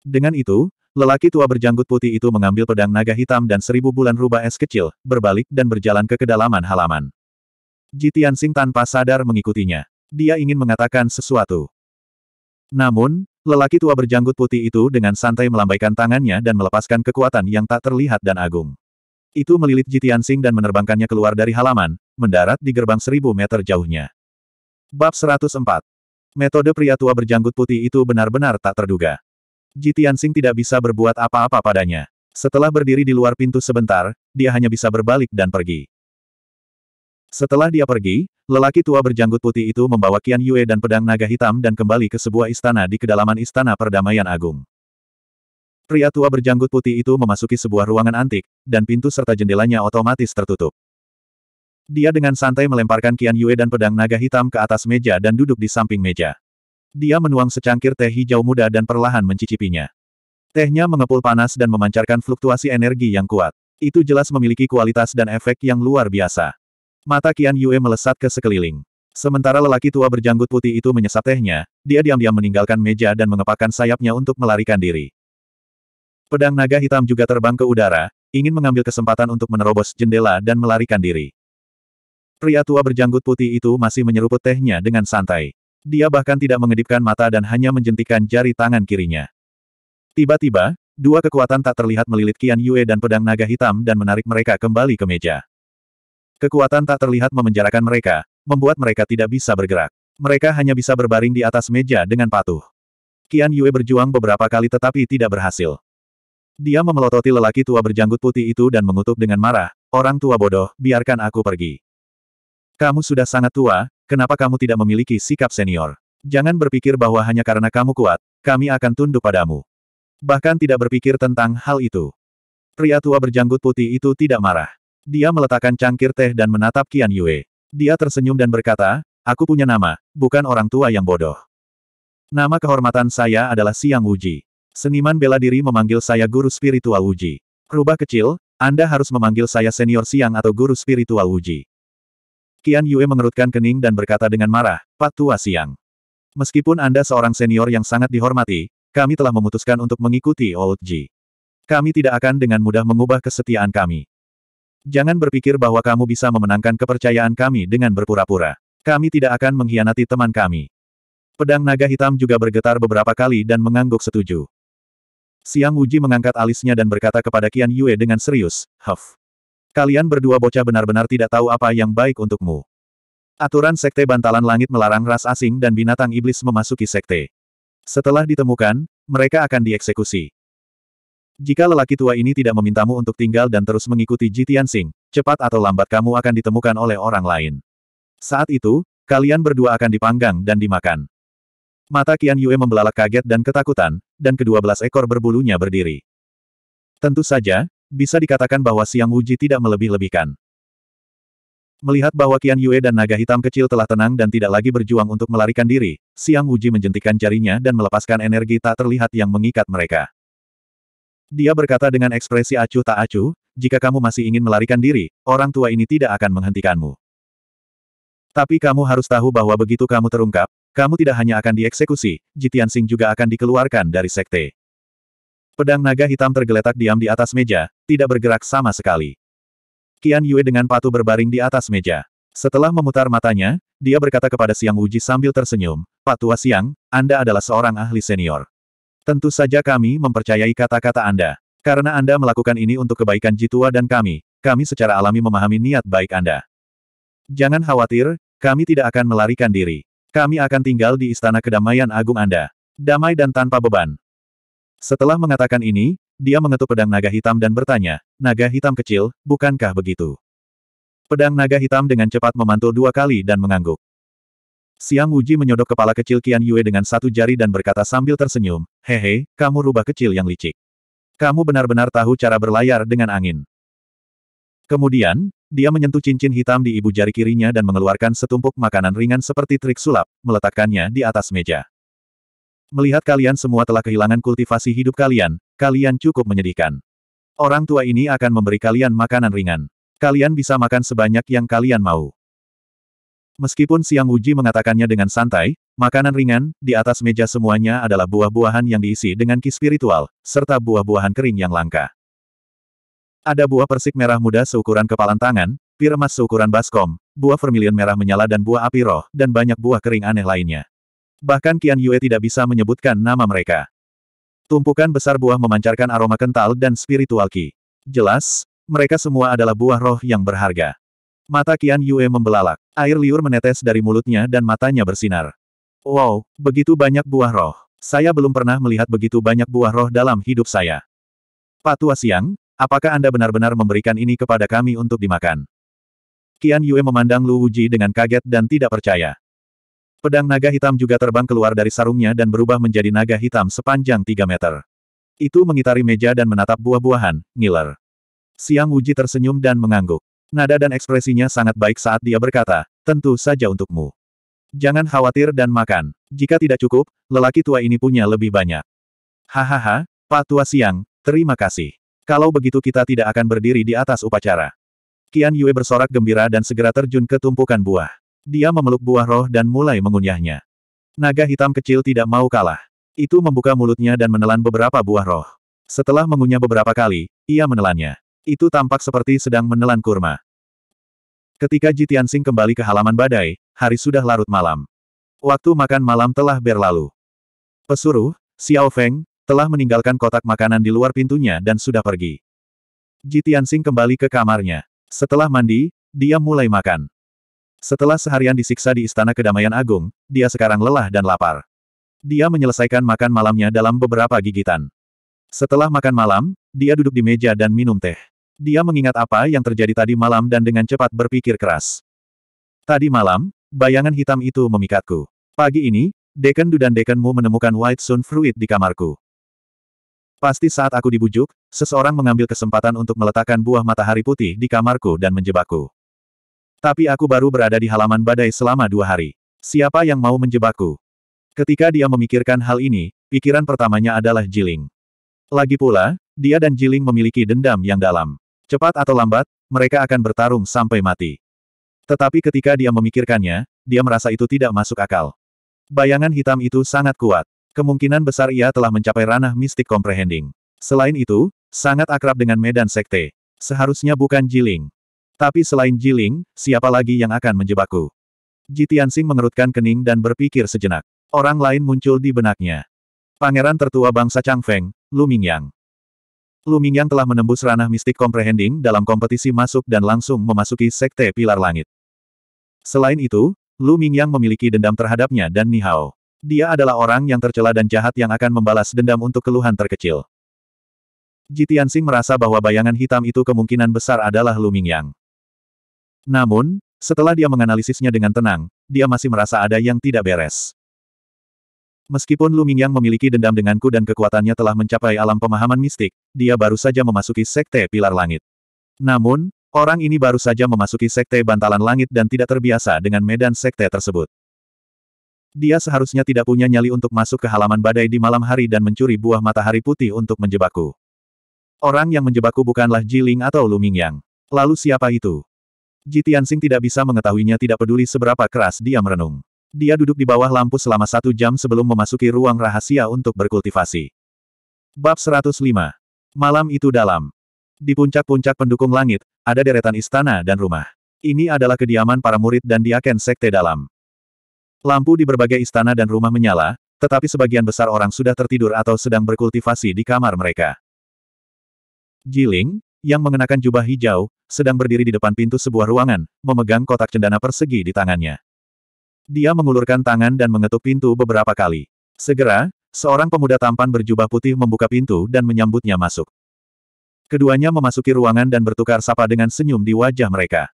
Dengan itu, lelaki tua berjanggut putih itu mengambil pedang naga hitam dan seribu bulan rubah es kecil, berbalik dan berjalan ke kedalaman halaman. Jitian Sing tanpa sadar mengikutinya. Dia ingin mengatakan sesuatu. Namun, Lelaki tua berjanggut putih itu dengan santai melambaikan tangannya dan melepaskan kekuatan yang tak terlihat dan agung. Itu melilit Jitian Sing dan menerbangkannya keluar dari halaman, mendarat di gerbang seribu meter jauhnya. Bab 104 Metode pria tua berjanggut putih itu benar-benar tak terduga. Jitian Sing tidak bisa berbuat apa-apa padanya. Setelah berdiri di luar pintu sebentar, dia hanya bisa berbalik dan pergi. Setelah dia pergi, Lelaki tua berjanggut putih itu membawa Qian Yue dan pedang naga hitam dan kembali ke sebuah istana di kedalaman Istana Perdamaian Agung. Pria tua berjanggut putih itu memasuki sebuah ruangan antik, dan pintu serta jendelanya otomatis tertutup. Dia dengan santai melemparkan Qian Yue dan pedang naga hitam ke atas meja dan duduk di samping meja. Dia menuang secangkir teh hijau muda dan perlahan mencicipinya. Tehnya mengepul panas dan memancarkan fluktuasi energi yang kuat. Itu jelas memiliki kualitas dan efek yang luar biasa. Mata Kian Yue melesat ke sekeliling. Sementara lelaki tua berjanggut putih itu menyesap tehnya, dia diam-diam meninggalkan meja dan mengepakkan sayapnya untuk melarikan diri. Pedang naga hitam juga terbang ke udara, ingin mengambil kesempatan untuk menerobos jendela dan melarikan diri. Pria tua berjanggut putih itu masih menyeruput tehnya dengan santai. Dia bahkan tidak mengedipkan mata dan hanya menjentikan jari tangan kirinya. Tiba-tiba, dua kekuatan tak terlihat melilit Kian Yue dan pedang naga hitam dan menarik mereka kembali ke meja. Kekuatan tak terlihat memenjarakan mereka, membuat mereka tidak bisa bergerak. Mereka hanya bisa berbaring di atas meja dengan patuh. Qian Yue berjuang beberapa kali tetapi tidak berhasil. Dia memelototi lelaki tua berjanggut putih itu dan mengutuk dengan marah, Orang tua bodoh, biarkan aku pergi. Kamu sudah sangat tua, kenapa kamu tidak memiliki sikap senior? Jangan berpikir bahwa hanya karena kamu kuat, kami akan tunduk padamu. Bahkan tidak berpikir tentang hal itu. Pria tua berjanggut putih itu tidak marah. Dia meletakkan cangkir teh dan menatap Qian Yue. Dia tersenyum dan berkata, aku punya nama, bukan orang tua yang bodoh. Nama kehormatan saya adalah Siang Wuji. Seniman bela diri memanggil saya guru spiritual Wuji. Rubah kecil, Anda harus memanggil saya senior Siang atau guru spiritual Wuji. Qian Yue mengerutkan kening dan berkata dengan marah, Pak Tua Siang. Meskipun Anda seorang senior yang sangat dihormati, kami telah memutuskan untuk mengikuti Old Ji. Kami tidak akan dengan mudah mengubah kesetiaan kami. Jangan berpikir bahwa kamu bisa memenangkan kepercayaan kami dengan berpura-pura. Kami tidak akan mengkhianati teman kami. Pedang naga hitam juga bergetar beberapa kali dan mengangguk setuju. Siang Wuji mengangkat alisnya dan berkata kepada Qian Yue dengan serius, Huff. Kalian berdua bocah benar-benar tidak tahu apa yang baik untukmu. Aturan Sekte Bantalan Langit melarang ras asing dan binatang iblis memasuki Sekte. Setelah ditemukan, mereka akan dieksekusi. Jika lelaki tua ini tidak memintamu untuk tinggal dan terus mengikuti Jitian Tianxing, cepat atau lambat kamu akan ditemukan oleh orang lain. Saat itu, kalian berdua akan dipanggang dan dimakan. Mata Qian Yue membelalak kaget dan ketakutan, dan kedua belas ekor berbulunya berdiri. Tentu saja, bisa dikatakan bahwa Siang Wuji tidak melebih-lebihkan. Melihat bahwa Qian Yue dan naga hitam kecil telah tenang dan tidak lagi berjuang untuk melarikan diri, Siang Wuji menjentikan jarinya dan melepaskan energi tak terlihat yang mengikat mereka. Dia berkata dengan ekspresi acuh tak acuh, jika kamu masih ingin melarikan diri, orang tua ini tidak akan menghentikanmu. Tapi kamu harus tahu bahwa begitu kamu terungkap, kamu tidak hanya akan dieksekusi, Jitian Sing juga akan dikeluarkan dari sekte. Pedang naga hitam tergeletak diam di atas meja, tidak bergerak sama sekali. Qian Yue dengan patuh berbaring di atas meja. Setelah memutar matanya, dia berkata kepada Siang Uji sambil tersenyum, Pak Tua Siang, Anda adalah seorang ahli senior. Tentu saja kami mempercayai kata-kata Anda. Karena Anda melakukan ini untuk kebaikan Jitua dan kami, kami secara alami memahami niat baik Anda. Jangan khawatir, kami tidak akan melarikan diri. Kami akan tinggal di Istana Kedamaian Agung Anda. Damai dan tanpa beban. Setelah mengatakan ini, dia mengetuk pedang naga hitam dan bertanya, naga hitam kecil, bukankah begitu? Pedang naga hitam dengan cepat memantul dua kali dan mengangguk. Siang Wuji menyodok kepala kecil Qian Yue dengan satu jari dan berkata sambil tersenyum, Hehe, kamu rubah kecil yang licik. Kamu benar-benar tahu cara berlayar dengan angin. Kemudian, dia menyentuh cincin hitam di ibu jari kirinya dan mengeluarkan setumpuk makanan ringan seperti trik sulap, meletakkannya di atas meja. Melihat kalian semua telah kehilangan kultivasi hidup kalian, kalian cukup menyedihkan. Orang tua ini akan memberi kalian makanan ringan. Kalian bisa makan sebanyak yang kalian mau. Meskipun Siang Uji mengatakannya dengan santai, makanan ringan, di atas meja semuanya adalah buah-buahan yang diisi dengan ki spiritual, serta buah-buahan kering yang langka. Ada buah persik merah muda seukuran kepalan tangan, pir emas seukuran baskom, buah vermilion merah menyala dan buah api roh, dan banyak buah kering aneh lainnya. Bahkan Kian Yue tidak bisa menyebutkan nama mereka. Tumpukan besar buah memancarkan aroma kental dan spiritual ki. Jelas, mereka semua adalah buah roh yang berharga. Mata Qian Yue membelalak. Air liur menetes dari mulutnya dan matanya bersinar. Wow, begitu banyak buah roh. Saya belum pernah melihat begitu banyak buah roh dalam hidup saya. Patua Siang, apakah Anda benar-benar memberikan ini kepada kami untuk dimakan? Qian Yue memandang Lu Wuji dengan kaget dan tidak percaya. Pedang naga hitam juga terbang keluar dari sarungnya dan berubah menjadi naga hitam sepanjang 3 meter. Itu mengitari meja dan menatap buah-buahan, ngiler. Siang Wuji tersenyum dan mengangguk. Nada dan ekspresinya sangat baik saat dia berkata, tentu saja untukmu. Jangan khawatir dan makan. Jika tidak cukup, lelaki tua ini punya lebih banyak. Hahaha, Pak Tua Siang, terima kasih. Kalau begitu kita tidak akan berdiri di atas upacara. Qian Yue bersorak gembira dan segera terjun ke tumpukan buah. Dia memeluk buah roh dan mulai mengunyahnya. Naga hitam kecil tidak mau kalah. Itu membuka mulutnya dan menelan beberapa buah roh. Setelah mengunyah beberapa kali, ia menelannya. Itu tampak seperti sedang menelan kurma. Ketika Jitiansing kembali ke halaman badai, hari sudah larut malam. Waktu makan malam telah berlalu. Pesuruh, Xiao Feng, telah meninggalkan kotak makanan di luar pintunya dan sudah pergi. Jitiansing kembali ke kamarnya. Setelah mandi, dia mulai makan. Setelah seharian disiksa di Istana Kedamaian Agung, dia sekarang lelah dan lapar. Dia menyelesaikan makan malamnya dalam beberapa gigitan. Setelah makan malam, dia duduk di meja dan minum teh. Dia mengingat apa yang terjadi tadi malam dan dengan cepat berpikir keras. Tadi malam, bayangan hitam itu memikatku. Pagi ini, Du dan Dekenmu menemukan White Sun Fruit di kamarku. Pasti saat aku dibujuk, seseorang mengambil kesempatan untuk meletakkan buah matahari putih di kamarku dan menjebakku. Tapi aku baru berada di halaman badai selama dua hari. Siapa yang mau menjebakku? Ketika dia memikirkan hal ini, pikiran pertamanya adalah Jiling. Lagi pula, dia dan Jiling memiliki dendam yang dalam. Cepat atau lambat, mereka akan bertarung sampai mati. Tetapi ketika dia memikirkannya, dia merasa itu tidak masuk akal. Bayangan hitam itu sangat kuat. Kemungkinan besar ia telah mencapai ranah mistik comprehending. Selain itu, sangat akrab dengan medan sekte. Seharusnya bukan Jiling. Tapi selain Jiling, siapa lagi yang akan menjebakku? Jitiansing mengerutkan kening dan berpikir sejenak. Orang lain muncul di benaknya. Pangeran tertua bangsa Changfeng, Mingyang. Lu Mingyang telah menembus ranah mistik komprehending dalam kompetisi masuk dan langsung memasuki Sekte Pilar Langit. Selain itu, Lu Mingyang memiliki dendam terhadapnya dan Nihao. Dia adalah orang yang tercela dan jahat yang akan membalas dendam untuk keluhan terkecil. Jitiansing merasa bahwa bayangan hitam itu kemungkinan besar adalah Lu Mingyang. Namun, setelah dia menganalisisnya dengan tenang, dia masih merasa ada yang tidak beres. Meskipun Lumingyang Mingyang memiliki dendam denganku dan kekuatannya telah mencapai alam pemahaman mistik, dia baru saja memasuki sekte pilar langit. Namun, orang ini baru saja memasuki sekte bantalan langit dan tidak terbiasa dengan medan sekte tersebut. Dia seharusnya tidak punya nyali untuk masuk ke halaman badai di malam hari dan mencuri buah matahari putih untuk menjebakku. Orang yang menjebakku bukanlah Jiling atau Lumingyang. Mingyang. Lalu siapa itu? Ji Tianxing tidak bisa mengetahuinya tidak peduli seberapa keras dia merenung. Dia duduk di bawah lampu selama satu jam sebelum memasuki ruang rahasia untuk berkultivasi. Bab 105. Malam itu dalam. Di puncak-puncak pendukung langit, ada deretan istana dan rumah. Ini adalah kediaman para murid dan diaken sekte dalam. Lampu di berbagai istana dan rumah menyala, tetapi sebagian besar orang sudah tertidur atau sedang berkultivasi di kamar mereka. Jiling, yang mengenakan jubah hijau, sedang berdiri di depan pintu sebuah ruangan, memegang kotak cendana persegi di tangannya. Dia mengulurkan tangan dan mengetuk pintu beberapa kali. Segera, seorang pemuda tampan berjubah putih membuka pintu dan menyambutnya masuk. Keduanya memasuki ruangan dan bertukar sapa dengan senyum di wajah mereka.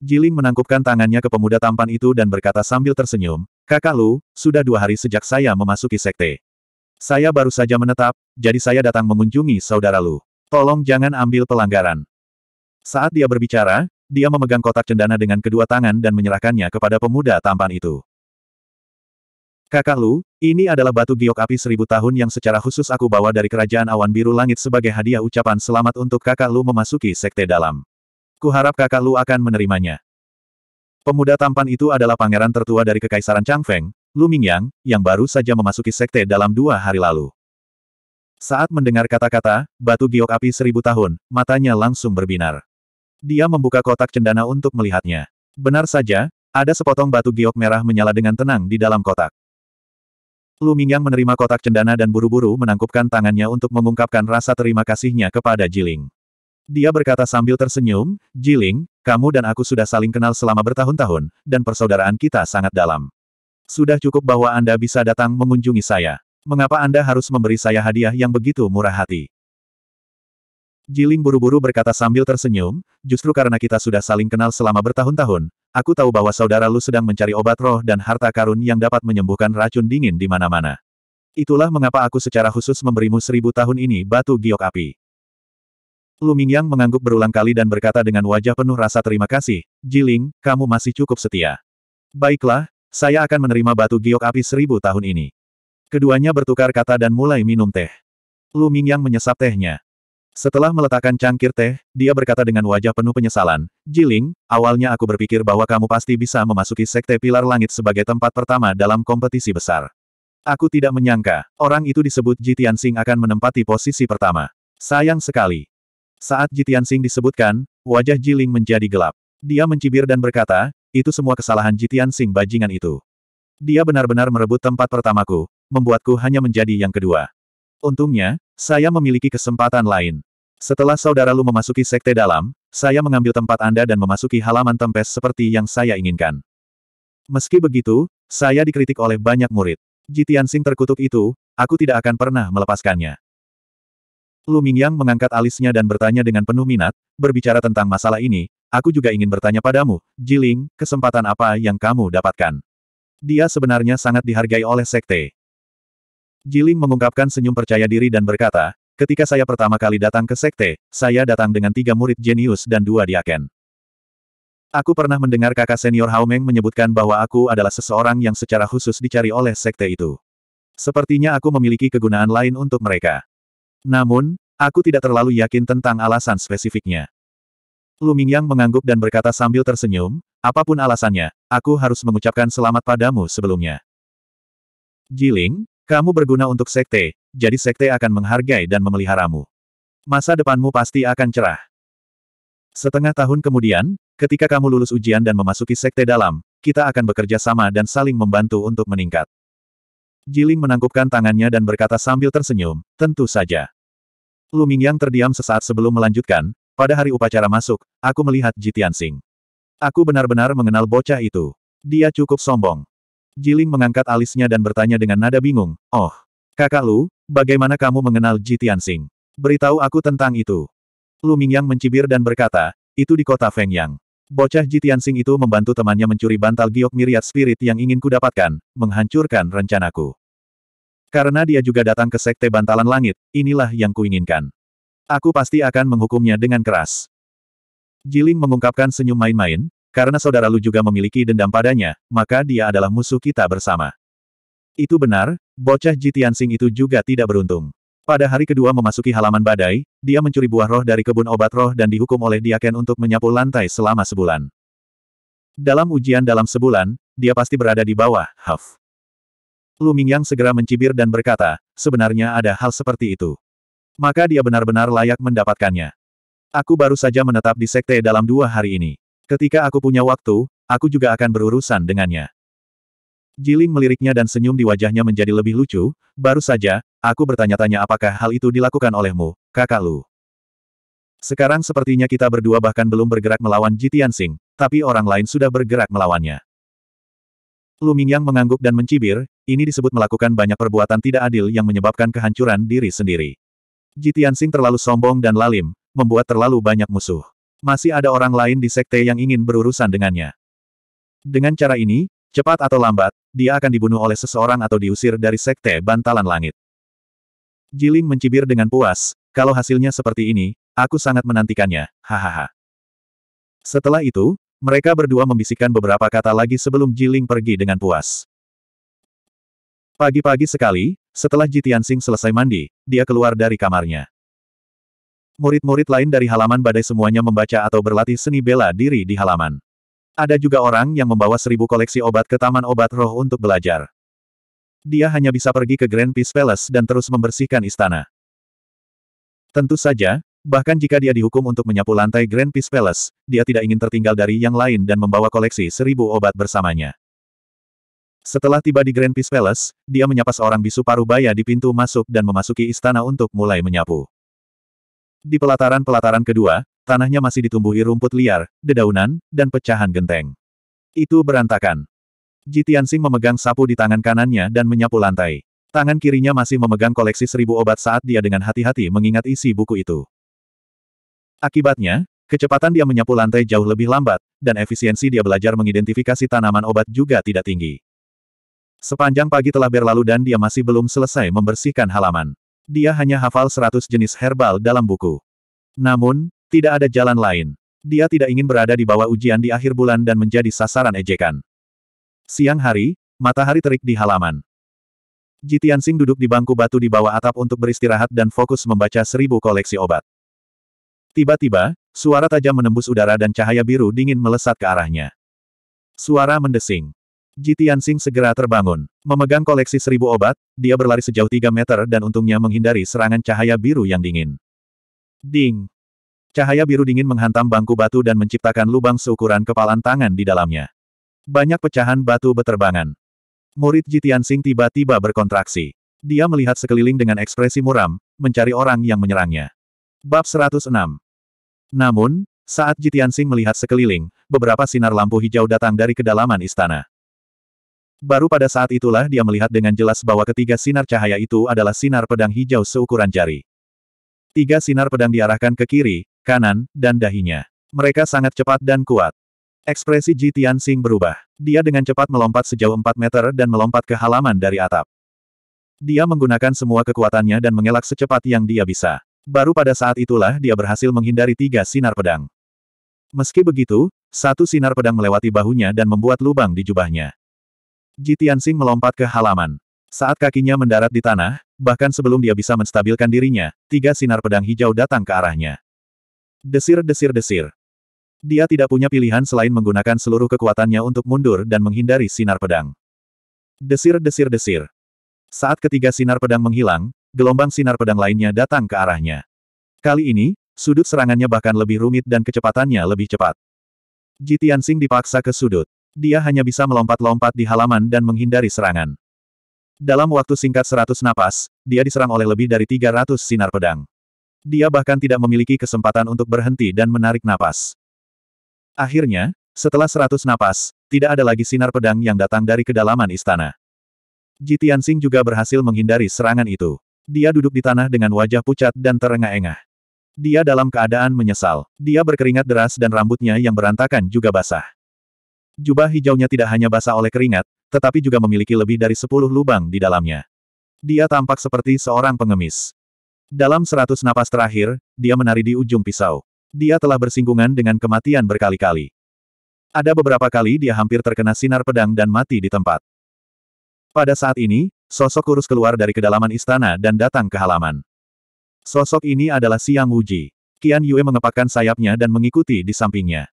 Jiling menangkupkan tangannya ke pemuda tampan itu dan berkata sambil tersenyum, Kakak Lu, sudah dua hari sejak saya memasuki sekte. Saya baru saja menetap, jadi saya datang mengunjungi saudara Lu. Tolong jangan ambil pelanggaran. Saat dia berbicara, dia memegang kotak cendana dengan kedua tangan dan menyerahkannya kepada pemuda tampan itu. Kakak Lu, ini adalah batu giok api seribu tahun yang secara khusus aku bawa dari kerajaan awan biru langit sebagai hadiah ucapan selamat untuk kakak Lu memasuki sekte dalam. Kuharap kakak Lu akan menerimanya. Pemuda tampan itu adalah pangeran tertua dari Kekaisaran Changfeng, Lu Mingyang, yang baru saja memasuki sekte dalam dua hari lalu. Saat mendengar kata-kata, batu giok api seribu tahun, matanya langsung berbinar. Dia membuka kotak cendana untuk melihatnya. Benar saja, ada sepotong batu giok merah menyala dengan tenang di dalam kotak. Lu Mingyang menerima kotak cendana dan buru-buru menangkupkan tangannya untuk mengungkapkan rasa terima kasihnya kepada Jiling. Dia berkata sambil tersenyum, Jiling, kamu dan aku sudah saling kenal selama bertahun-tahun, dan persaudaraan kita sangat dalam. Sudah cukup bahwa Anda bisa datang mengunjungi saya. Mengapa Anda harus memberi saya hadiah yang begitu murah hati? Jiling buru-buru berkata sambil tersenyum, justru karena kita sudah saling kenal selama bertahun-tahun, aku tahu bahwa saudara Lu sedang mencari obat roh dan harta karun yang dapat menyembuhkan racun dingin di mana-mana. Itulah mengapa aku secara khusus memberimu seribu tahun ini batu giok api. Lu Mingyang mengangguk berulang kali dan berkata dengan wajah penuh rasa terima kasih, Jiling, kamu masih cukup setia. Baiklah, saya akan menerima batu giok api seribu tahun ini. Keduanya bertukar kata dan mulai minum teh. Lu Mingyang menyesap tehnya. Setelah meletakkan cangkir teh, dia berkata dengan wajah penuh penyesalan, Jiling, awalnya aku berpikir bahwa kamu pasti bisa memasuki Sekte Pilar Langit sebagai tempat pertama dalam kompetisi besar. Aku tidak menyangka, orang itu disebut Jitian Sing akan menempati posisi pertama. Sayang sekali. Saat Jitian Sing disebutkan, wajah Jiling menjadi gelap. Dia mencibir dan berkata, itu semua kesalahan Jitian Sing bajingan itu. Dia benar-benar merebut tempat pertamaku, membuatku hanya menjadi yang kedua. Untungnya, saya memiliki kesempatan lain. Setelah saudara Lu memasuki sekte dalam, saya mengambil tempat Anda dan memasuki halaman tempes seperti yang saya inginkan. Meski begitu, saya dikritik oleh banyak murid. Jitian Sing terkutuk itu, aku tidak akan pernah melepaskannya. Lu Mingyang mengangkat alisnya dan bertanya dengan penuh minat, berbicara tentang masalah ini, aku juga ingin bertanya padamu, Jiling, kesempatan apa yang kamu dapatkan? Dia sebenarnya sangat dihargai oleh sekte. Jiling mengungkapkan senyum percaya diri dan berkata, ketika saya pertama kali datang ke sekte, saya datang dengan tiga murid jenius dan dua diaken. Aku pernah mendengar kakak senior Haomeng menyebutkan bahwa aku adalah seseorang yang secara khusus dicari oleh sekte itu. Sepertinya aku memiliki kegunaan lain untuk mereka. Namun, aku tidak terlalu yakin tentang alasan spesifiknya. Lu Mingyang mengangguk dan berkata sambil tersenyum, apapun alasannya, aku harus mengucapkan selamat padamu sebelumnya. Jiling, kamu berguna untuk sekte, jadi sekte akan menghargai dan memeliharamu. Masa depanmu pasti akan cerah. Setengah tahun kemudian, ketika kamu lulus ujian dan memasuki sekte dalam, kita akan bekerja sama dan saling membantu untuk meningkat. Jiling menangkupkan tangannya dan berkata sambil tersenyum, tentu saja. Mingyang terdiam sesaat sebelum melanjutkan, pada hari upacara masuk, aku melihat Jitian Sing. Aku benar-benar mengenal bocah itu. Dia cukup sombong. Jiling mengangkat alisnya dan bertanya dengan nada bingung, Oh, kakak Lu, bagaimana kamu mengenal Ji Tianxing? Beritahu aku tentang itu. Lu Mingyang mencibir dan berkata, itu di kota Fengyang. Bocah Ji Tianxing itu membantu temannya mencuri bantal giok miriat spirit yang ingin kudapatkan, menghancurkan rencanaku. Karena dia juga datang ke sekte bantalan langit, inilah yang kuinginkan. Aku pasti akan menghukumnya dengan keras. Jiling mengungkapkan senyum main-main, karena saudara Lu juga memiliki dendam padanya, maka dia adalah musuh kita bersama. Itu benar, bocah Jitiansing itu juga tidak beruntung. Pada hari kedua memasuki halaman badai, dia mencuri buah roh dari kebun obat roh dan dihukum oleh Diaken untuk menyapu lantai selama sebulan. Dalam ujian dalam sebulan, dia pasti berada di bawah, Huff. Lu Mingyang segera mencibir dan berkata, sebenarnya ada hal seperti itu. Maka dia benar-benar layak mendapatkannya. Aku baru saja menetap di sekte dalam dua hari ini. Ketika aku punya waktu, aku juga akan berurusan dengannya. Jiling meliriknya dan senyum di wajahnya menjadi lebih lucu, baru saja, aku bertanya-tanya apakah hal itu dilakukan olehmu, kakak Lu. Sekarang sepertinya kita berdua bahkan belum bergerak melawan Jitian Sing, tapi orang lain sudah bergerak melawannya. Lu Mingyang mengangguk dan mencibir, ini disebut melakukan banyak perbuatan tidak adil yang menyebabkan kehancuran diri sendiri. Jitian Sing terlalu sombong dan lalim, membuat terlalu banyak musuh. Masih ada orang lain di sekte yang ingin berurusan dengannya. Dengan cara ini, cepat atau lambat, dia akan dibunuh oleh seseorang atau diusir dari sekte bantalan langit. Jiling mencibir dengan puas, kalau hasilnya seperti ini, aku sangat menantikannya, hahaha. Setelah itu, mereka berdua membisikkan beberapa kata lagi sebelum Jiling pergi dengan puas. Pagi-pagi sekali, setelah Jitiansing selesai mandi, dia keluar dari kamarnya. Murid-murid lain dari halaman badai semuanya membaca atau berlatih seni bela diri di halaman. Ada juga orang yang membawa seribu koleksi obat ke Taman Obat Roh untuk belajar. Dia hanya bisa pergi ke Grand Peace Palace dan terus membersihkan istana. Tentu saja, bahkan jika dia dihukum untuk menyapu lantai Grand Peace Palace, dia tidak ingin tertinggal dari yang lain dan membawa koleksi seribu obat bersamanya. Setelah tiba di Grand Peace Palace, dia menyapa seorang bisu parubaya di pintu masuk dan memasuki istana untuk mulai menyapu. Di pelataran-pelataran kedua, tanahnya masih ditumbuhi rumput liar, dedaunan, dan pecahan genteng. Itu berantakan. Jitiansing memegang sapu di tangan kanannya dan menyapu lantai. Tangan kirinya masih memegang koleksi seribu obat saat dia dengan hati-hati mengingat isi buku itu. Akibatnya, kecepatan dia menyapu lantai jauh lebih lambat, dan efisiensi dia belajar mengidentifikasi tanaman obat juga tidak tinggi. Sepanjang pagi telah berlalu dan dia masih belum selesai membersihkan halaman dia hanya hafal seratus jenis herbal dalam buku. Namun, tidak ada jalan lain. Dia tidak ingin berada di bawah ujian di akhir bulan dan menjadi sasaran ejekan. Siang hari, matahari terik di halaman. Jitian Sing duduk di bangku batu di bawah atap untuk beristirahat dan fokus membaca seribu koleksi obat. Tiba-tiba, suara tajam menembus udara dan cahaya biru dingin melesat ke arahnya. Suara mendesing. Ji Tianxing segera terbangun. Memegang koleksi seribu obat, dia berlari sejauh tiga meter dan untungnya menghindari serangan cahaya biru yang dingin. Ding! Cahaya biru dingin menghantam bangku batu dan menciptakan lubang seukuran kepalan tangan di dalamnya. Banyak pecahan batu beterbangan. Murid Ji Tianxing tiba-tiba berkontraksi. Dia melihat sekeliling dengan ekspresi muram, mencari orang yang menyerangnya. Bab 106 Namun, saat Ji Tianxing melihat sekeliling, beberapa sinar lampu hijau datang dari kedalaman istana. Baru pada saat itulah dia melihat dengan jelas bahwa ketiga sinar cahaya itu adalah sinar pedang hijau seukuran jari. Tiga sinar pedang diarahkan ke kiri, kanan, dan dahinya. Mereka sangat cepat dan kuat. Ekspresi Ji Tianxing berubah. Dia dengan cepat melompat sejauh 4 meter dan melompat ke halaman dari atap. Dia menggunakan semua kekuatannya dan mengelak secepat yang dia bisa. Baru pada saat itulah dia berhasil menghindari tiga sinar pedang. Meski begitu, satu sinar pedang melewati bahunya dan membuat lubang di jubahnya. Jitian Tianxing melompat ke halaman. Saat kakinya mendarat di tanah, bahkan sebelum dia bisa menstabilkan dirinya, tiga sinar pedang hijau datang ke arahnya. Desir-desir-desir. Dia tidak punya pilihan selain menggunakan seluruh kekuatannya untuk mundur dan menghindari sinar pedang. Desir-desir-desir. Saat ketiga sinar pedang menghilang, gelombang sinar pedang lainnya datang ke arahnya. Kali ini, sudut serangannya bahkan lebih rumit dan kecepatannya lebih cepat. Jitian Sing dipaksa ke sudut. Dia hanya bisa melompat-lompat di halaman dan menghindari serangan. Dalam waktu singkat seratus napas, dia diserang oleh lebih dari 300 sinar pedang. Dia bahkan tidak memiliki kesempatan untuk berhenti dan menarik napas. Akhirnya, setelah seratus napas, tidak ada lagi sinar pedang yang datang dari kedalaman istana. Jitian juga berhasil menghindari serangan itu. Dia duduk di tanah dengan wajah pucat dan terengah-engah. Dia dalam keadaan menyesal. Dia berkeringat deras dan rambutnya yang berantakan juga basah. Jubah hijaunya tidak hanya basah oleh keringat, tetapi juga memiliki lebih dari sepuluh lubang di dalamnya. Dia tampak seperti seorang pengemis. Dalam seratus napas terakhir, dia menari di ujung pisau. Dia telah bersinggungan dengan kematian berkali-kali. Ada beberapa kali dia hampir terkena sinar pedang dan mati di tempat. Pada saat ini, sosok kurus keluar dari kedalaman istana dan datang ke halaman. Sosok ini adalah Siang Uji. Qian Yue mengepakkan sayapnya dan mengikuti di sampingnya.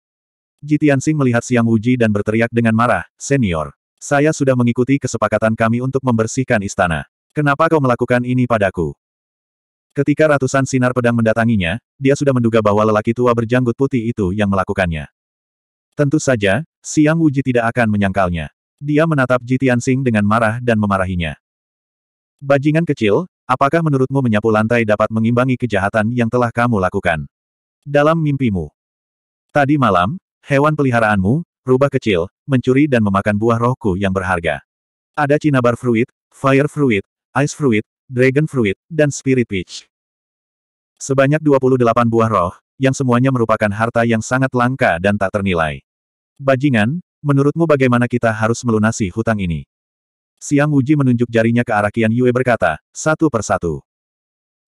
Jitian Sing melihat Siang Wuji dan berteriak dengan marah, Senior. Saya sudah mengikuti kesepakatan kami untuk membersihkan istana. Kenapa kau melakukan ini padaku? Ketika ratusan sinar pedang mendatanginya, dia sudah menduga bahwa lelaki tua berjanggut putih itu yang melakukannya. Tentu saja, Siang Wuji tidak akan menyangkalnya. Dia menatap Jitian Sing dengan marah dan memarahinya. Bajingan kecil, apakah menurutmu menyapu lantai dapat mengimbangi kejahatan yang telah kamu lakukan? Dalam mimpimu. Tadi malam, Hewan peliharaanmu, rubah kecil, mencuri dan memakan buah rohku yang berharga. Ada cinabar fruit, fire fruit, ice fruit, dragon fruit, dan spirit peach. Sebanyak 28 buah roh, yang semuanya merupakan harta yang sangat langka dan tak ternilai. Bajingan, menurutmu bagaimana kita harus melunasi hutang ini? Siang Wuji menunjuk jarinya ke arah Kian Yue berkata, satu persatu.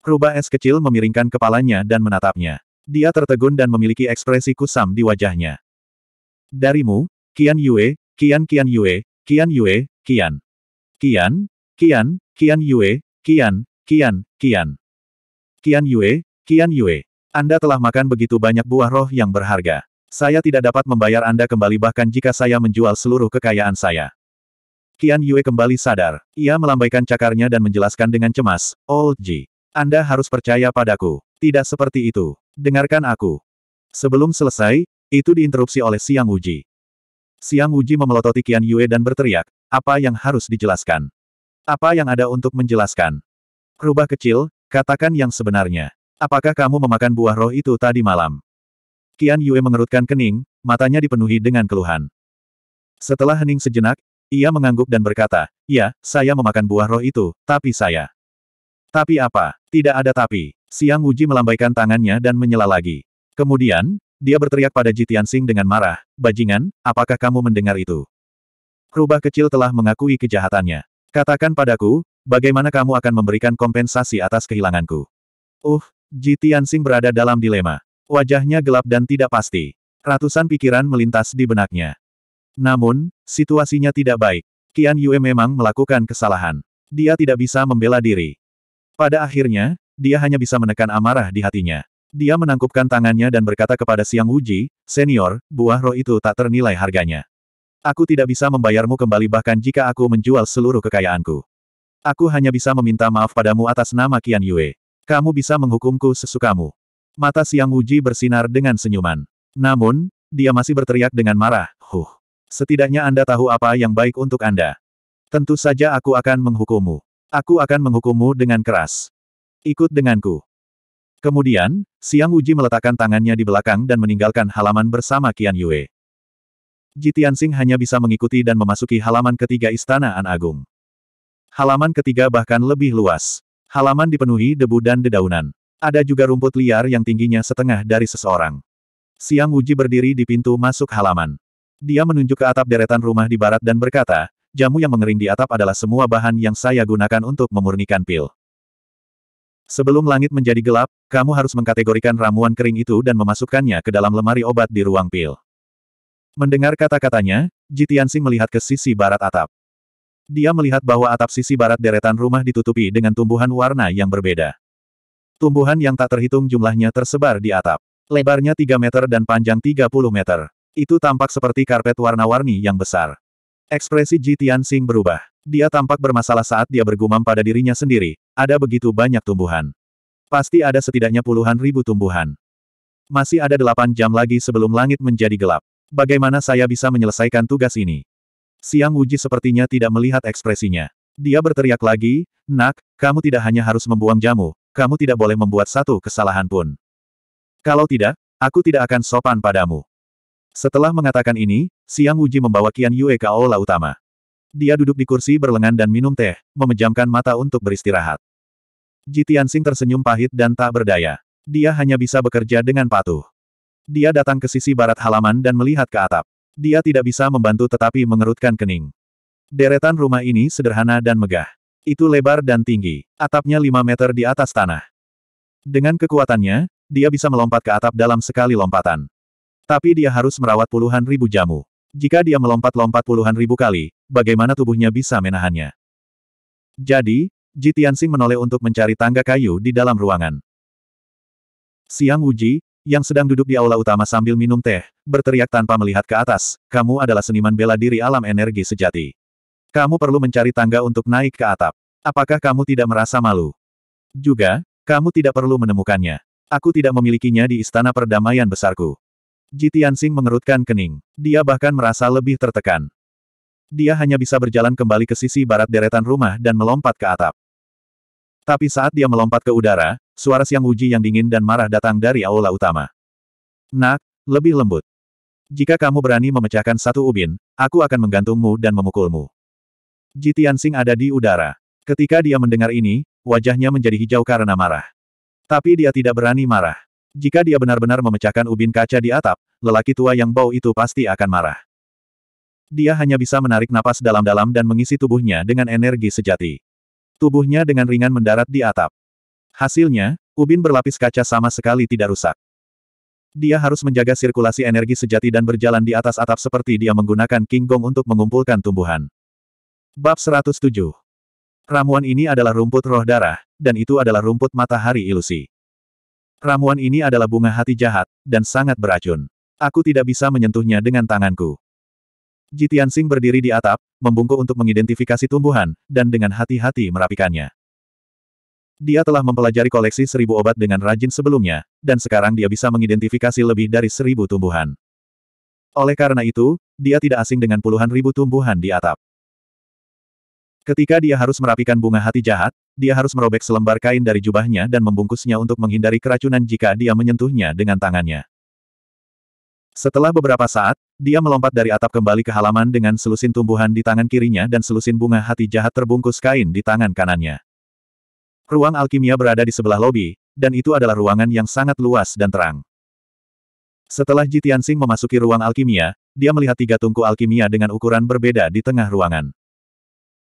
Rubah es kecil memiringkan kepalanya dan menatapnya. Dia tertegun dan memiliki ekspresi kusam di wajahnya. Darimu, Kian Yue, Kian Kian Yue, Kian Yue, Kian. Kian, Kian, Qian Yue, Kian, Kian, Qian. Kian Yue, Kian Yue. Anda telah makan begitu banyak buah roh yang berharga. Saya tidak dapat membayar Anda kembali bahkan jika saya menjual seluruh kekayaan saya. Kian Yue kembali sadar. Ia melambaikan cakarnya dan menjelaskan dengan cemas, Old oh, Ji. Anda harus percaya padaku. Tidak seperti itu. Dengarkan aku. Sebelum selesai, itu diinterupsi oleh Siang Uji. Siang Uji memelototi Kian Yue dan berteriak, apa yang harus dijelaskan? Apa yang ada untuk menjelaskan? Rubah kecil, katakan yang sebenarnya. Apakah kamu memakan buah roh itu tadi malam? Kian Yue mengerutkan kening, matanya dipenuhi dengan keluhan. Setelah hening sejenak, ia mengangguk dan berkata, Ya, saya memakan buah roh itu, tapi saya. Tapi apa? Tidak ada tapi. Siang Wuji melambaikan tangannya dan menyela lagi. Kemudian, dia berteriak pada Jitian Sing dengan marah, Bajingan, apakah kamu mendengar itu? Rubah kecil telah mengakui kejahatannya. Katakan padaku, bagaimana kamu akan memberikan kompensasi atas kehilanganku? Uh, Jitian Sing berada dalam dilema. Wajahnya gelap dan tidak pasti. Ratusan pikiran melintas di benaknya. Namun, situasinya tidak baik. Qian Yue memang melakukan kesalahan. Dia tidak bisa membela diri. Pada akhirnya, dia hanya bisa menekan amarah di hatinya. Dia menangkupkan tangannya dan berkata kepada Siang Wuji, Senior, buah roh itu tak ternilai harganya. Aku tidak bisa membayarmu kembali bahkan jika aku menjual seluruh kekayaanku. Aku hanya bisa meminta maaf padamu atas nama Kian Yue. Kamu bisa menghukumku sesukamu. Mata Siang Wuji bersinar dengan senyuman. Namun, dia masih berteriak dengan marah, Huh! Setidaknya Anda tahu apa yang baik untuk Anda. Tentu saja aku akan menghukummu. Aku akan menghukummu dengan keras. Ikut denganku. Kemudian, Siang Uji meletakkan tangannya di belakang dan meninggalkan halaman bersama Qian Yue. Jitiansing hanya bisa mengikuti dan memasuki halaman ketiga Istana An Agung. Halaman ketiga bahkan lebih luas. Halaman dipenuhi debu dan dedaunan. Ada juga rumput liar yang tingginya setengah dari seseorang. Siang Uji berdiri di pintu masuk halaman. Dia menunjuk ke atap deretan rumah di barat dan berkata, jamu yang mengering di atap adalah semua bahan yang saya gunakan untuk memurnikan pil. Sebelum langit menjadi gelap, kamu harus mengkategorikan ramuan kering itu dan memasukkannya ke dalam lemari obat di ruang pil. Mendengar kata-katanya, Jitiansing melihat ke sisi barat atap. Dia melihat bahwa atap sisi barat deretan rumah ditutupi dengan tumbuhan warna yang berbeda. Tumbuhan yang tak terhitung jumlahnya tersebar di atap. Lebarnya 3 meter dan panjang 30 meter. Itu tampak seperti karpet warna-warni yang besar. Ekspresi Jitiansing berubah. Dia tampak bermasalah saat dia bergumam pada dirinya sendiri, ada begitu banyak tumbuhan. Pasti ada setidaknya puluhan ribu tumbuhan. Masih ada delapan jam lagi sebelum langit menjadi gelap. Bagaimana saya bisa menyelesaikan tugas ini? Siang Wuji sepertinya tidak melihat ekspresinya. Dia berteriak lagi, Nak, kamu tidak hanya harus membuang jamu, kamu tidak boleh membuat satu kesalahan pun. Kalau tidak, aku tidak akan sopan padamu. Setelah mengatakan ini, Siang Wuji membawa Kian Yue ke aula utama. Dia duduk di kursi berlengan dan minum teh, memejamkan mata untuk beristirahat. Ji Tianxing tersenyum pahit dan tak berdaya. Dia hanya bisa bekerja dengan patuh. Dia datang ke sisi barat halaman dan melihat ke atap. Dia tidak bisa membantu tetapi mengerutkan kening. Deretan rumah ini sederhana dan megah. Itu lebar dan tinggi. Atapnya 5 meter di atas tanah. Dengan kekuatannya, dia bisa melompat ke atap dalam sekali lompatan. Tapi dia harus merawat puluhan ribu jamu. Jika dia melompat-lompat puluhan ribu kali, bagaimana tubuhnya bisa menahannya. Jadi, Ji Tianxing menoleh untuk mencari tangga kayu di dalam ruangan. Siang Wuji, yang sedang duduk di aula utama sambil minum teh, berteriak tanpa melihat ke atas, kamu adalah seniman bela diri alam energi sejati. Kamu perlu mencari tangga untuk naik ke atap. Apakah kamu tidak merasa malu? Juga, kamu tidak perlu menemukannya. Aku tidak memilikinya di istana perdamaian besarku. Ji Tianxing mengerutkan kening. Dia bahkan merasa lebih tertekan dia hanya bisa berjalan kembali ke sisi barat deretan rumah dan melompat ke atap. Tapi saat dia melompat ke udara, suara siang uji yang dingin dan marah datang dari aula utama. Nak, lebih lembut. Jika kamu berani memecahkan satu ubin, aku akan menggantungmu dan memukulmu. Jitian Sing ada di udara. Ketika dia mendengar ini, wajahnya menjadi hijau karena marah. Tapi dia tidak berani marah. Jika dia benar-benar memecahkan ubin kaca di atap, lelaki tua yang bau itu pasti akan marah. Dia hanya bisa menarik napas dalam-dalam dan mengisi tubuhnya dengan energi sejati. Tubuhnya dengan ringan mendarat di atap. Hasilnya, ubin berlapis kaca sama sekali tidak rusak. Dia harus menjaga sirkulasi energi sejati dan berjalan di atas atap seperti dia menggunakan King Gong untuk mengumpulkan tumbuhan. Bab 107 Ramuan ini adalah rumput roh darah, dan itu adalah rumput matahari ilusi. Ramuan ini adalah bunga hati jahat, dan sangat beracun. Aku tidak bisa menyentuhnya dengan tanganku. Ji Tianxing berdiri di atap, membungkuk untuk mengidentifikasi tumbuhan, dan dengan hati-hati merapikannya. Dia telah mempelajari koleksi seribu obat dengan rajin sebelumnya, dan sekarang dia bisa mengidentifikasi lebih dari seribu tumbuhan. Oleh karena itu, dia tidak asing dengan puluhan ribu tumbuhan di atap. Ketika dia harus merapikan bunga hati jahat, dia harus merobek selembar kain dari jubahnya dan membungkusnya untuk menghindari keracunan jika dia menyentuhnya dengan tangannya. Setelah beberapa saat, dia melompat dari atap kembali ke halaman dengan selusin tumbuhan di tangan kirinya dan selusin bunga hati jahat terbungkus kain di tangan kanannya. Ruang alkimia berada di sebelah lobi, dan itu adalah ruangan yang sangat luas dan terang. Setelah Ji Tianxing memasuki ruang alkimia, dia melihat tiga tungku alkimia dengan ukuran berbeda di tengah ruangan.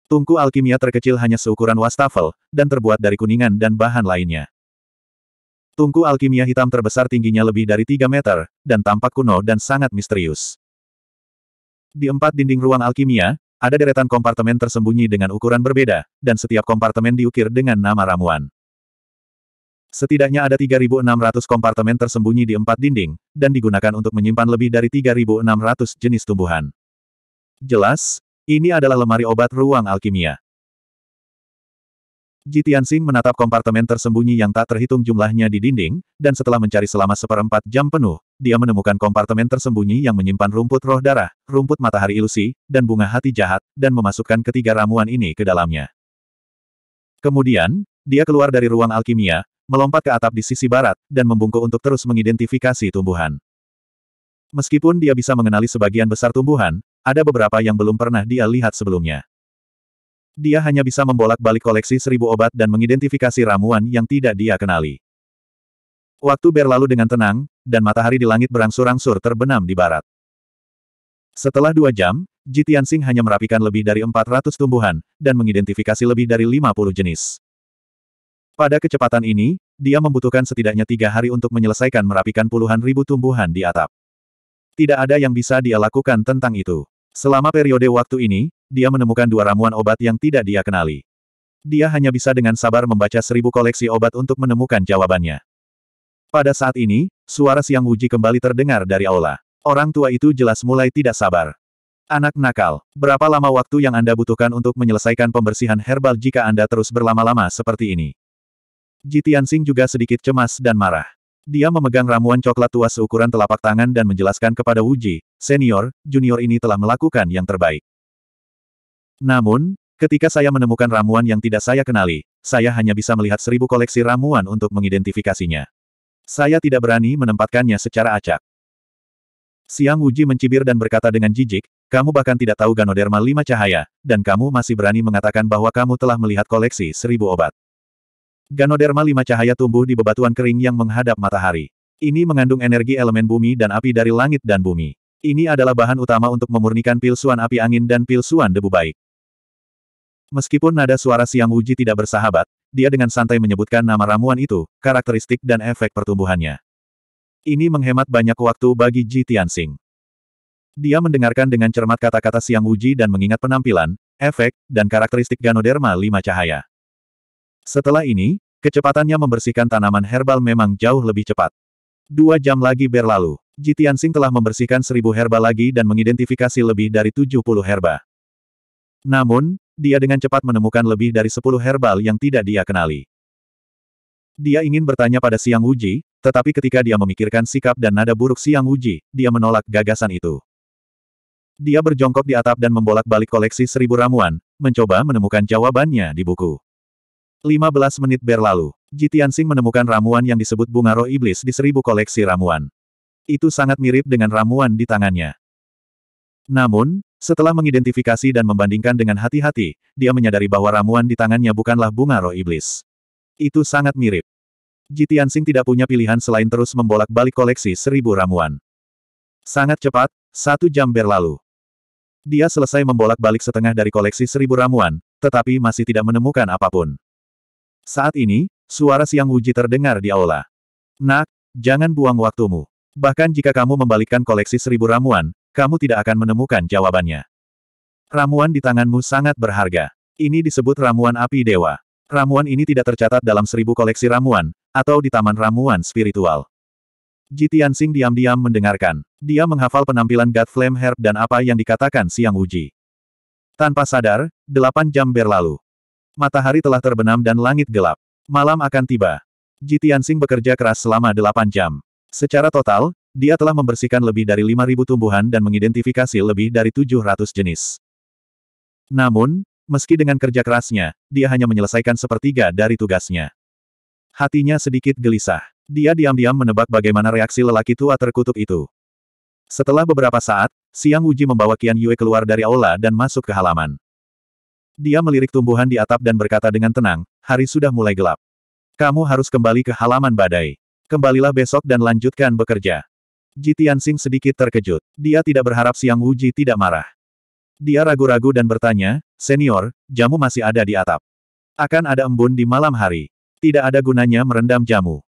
Tungku alkimia terkecil hanya seukuran wastafel, dan terbuat dari kuningan dan bahan lainnya. Tungku alkimia hitam terbesar tingginya lebih dari 3 meter, dan tampak kuno dan sangat misterius. Di empat dinding ruang alkimia, ada deretan kompartemen tersembunyi dengan ukuran berbeda, dan setiap kompartemen diukir dengan nama ramuan. Setidaknya ada 3.600 kompartemen tersembunyi di empat dinding, dan digunakan untuk menyimpan lebih dari 3.600 jenis tumbuhan. Jelas, ini adalah lemari obat ruang alkimia. Jitian Tianxing menatap kompartemen tersembunyi yang tak terhitung jumlahnya di dinding, dan setelah mencari selama seperempat jam penuh, dia menemukan kompartemen tersembunyi yang menyimpan rumput roh darah, rumput matahari ilusi, dan bunga hati jahat, dan memasukkan ketiga ramuan ini ke dalamnya. Kemudian, dia keluar dari ruang alkimia, melompat ke atap di sisi barat, dan membungkuk untuk terus mengidentifikasi tumbuhan. Meskipun dia bisa mengenali sebagian besar tumbuhan, ada beberapa yang belum pernah dia lihat sebelumnya. Dia hanya bisa membolak-balik koleksi seribu obat dan mengidentifikasi ramuan yang tidak dia kenali. Waktu berlalu dengan tenang, dan matahari di langit berangsur-angsur terbenam di barat. Setelah dua jam, Jitian Singh hanya merapikan lebih dari 400 tumbuhan, dan mengidentifikasi lebih dari 50 jenis. Pada kecepatan ini, dia membutuhkan setidaknya tiga hari untuk menyelesaikan merapikan puluhan ribu tumbuhan di atap. Tidak ada yang bisa dia lakukan tentang itu. Selama periode waktu ini, dia menemukan dua ramuan obat yang tidak dia kenali. Dia hanya bisa dengan sabar membaca seribu koleksi obat untuk menemukan jawabannya. Pada saat ini, suara siang uji kembali terdengar dari aula. Orang tua itu jelas mulai tidak sabar. Anak nakal, berapa lama waktu yang Anda butuhkan untuk menyelesaikan pembersihan herbal jika Anda terus berlama-lama seperti ini? Jitian Singh juga sedikit cemas dan marah. Dia memegang ramuan coklat tua seukuran telapak tangan dan menjelaskan kepada Wuji, senior, junior ini telah melakukan yang terbaik. Namun, ketika saya menemukan ramuan yang tidak saya kenali, saya hanya bisa melihat seribu koleksi ramuan untuk mengidentifikasinya. Saya tidak berani menempatkannya secara acak. Siang Wuji mencibir dan berkata dengan jijik, kamu bahkan tidak tahu Ganoderma lima cahaya, dan kamu masih berani mengatakan bahwa kamu telah melihat koleksi seribu obat. Ganoderma lima cahaya tumbuh di bebatuan kering yang menghadap matahari. Ini mengandung energi elemen bumi dan api dari langit dan bumi. Ini adalah bahan utama untuk memurnikan pil suan api angin dan pil suan debu baik. Meskipun nada suara siang uji tidak bersahabat, dia dengan santai menyebutkan nama ramuan itu, karakteristik dan efek pertumbuhannya. Ini menghemat banyak waktu bagi Ji Tianxing. Dia mendengarkan dengan cermat kata-kata siang uji dan mengingat penampilan, efek, dan karakteristik ganoderma lima cahaya. Setelah ini, kecepatannya membersihkan tanaman herbal memang jauh lebih cepat. Dua jam lagi berlalu, Jitian telah membersihkan seribu herba lagi dan mengidentifikasi lebih dari tujuh puluh herba. Namun, dia dengan cepat menemukan lebih dari sepuluh herbal yang tidak dia kenali. Dia ingin bertanya pada Siang Uji, tetapi ketika dia memikirkan sikap dan nada buruk Siang Uji, dia menolak gagasan itu. Dia berjongkok di atap dan membolak-balik koleksi seribu ramuan, mencoba menemukan jawabannya di buku. 15 menit berlalu, Sing menemukan ramuan yang disebut bunga roh iblis di seribu koleksi ramuan. Itu sangat mirip dengan ramuan di tangannya. Namun, setelah mengidentifikasi dan membandingkan dengan hati-hati, dia menyadari bahwa ramuan di tangannya bukanlah bunga roh iblis. Itu sangat mirip. Sing tidak punya pilihan selain terus membolak-balik koleksi seribu ramuan. Sangat cepat, satu jam berlalu. Dia selesai membolak-balik setengah dari koleksi seribu ramuan, tetapi masih tidak menemukan apapun. Saat ini, suara siang uji terdengar di aula. Nak, jangan buang waktumu. Bahkan jika kamu membalikkan koleksi seribu ramuan, kamu tidak akan menemukan jawabannya. Ramuan di tanganmu sangat berharga. Ini disebut ramuan api dewa. Ramuan ini tidak tercatat dalam seribu koleksi ramuan, atau di taman ramuan spiritual. Jitian Sing diam-diam mendengarkan. Dia menghafal penampilan God Flame Herb dan apa yang dikatakan Siang uji Tanpa sadar, delapan jam berlalu. Matahari telah terbenam dan langit gelap. Malam akan tiba. Ji Tianxing bekerja keras selama delapan jam. Secara total, dia telah membersihkan lebih dari lima ribu tumbuhan dan mengidentifikasi lebih dari tujuh ratus jenis. Namun, meski dengan kerja kerasnya, dia hanya menyelesaikan sepertiga dari tugasnya. Hatinya sedikit gelisah. Dia diam-diam menebak bagaimana reaksi lelaki tua terkutuk itu. Setelah beberapa saat, Siang Uji membawa Qian Yue keluar dari aula dan masuk ke halaman. Dia melirik tumbuhan di atap dan berkata dengan tenang, hari sudah mulai gelap. Kamu harus kembali ke halaman badai. Kembalilah besok dan lanjutkan bekerja. Ji Tianxing sedikit terkejut. Dia tidak berharap Siang Wuji tidak marah. Dia ragu-ragu dan bertanya, Senior, jamu masih ada di atap. Akan ada embun di malam hari. Tidak ada gunanya merendam jamu.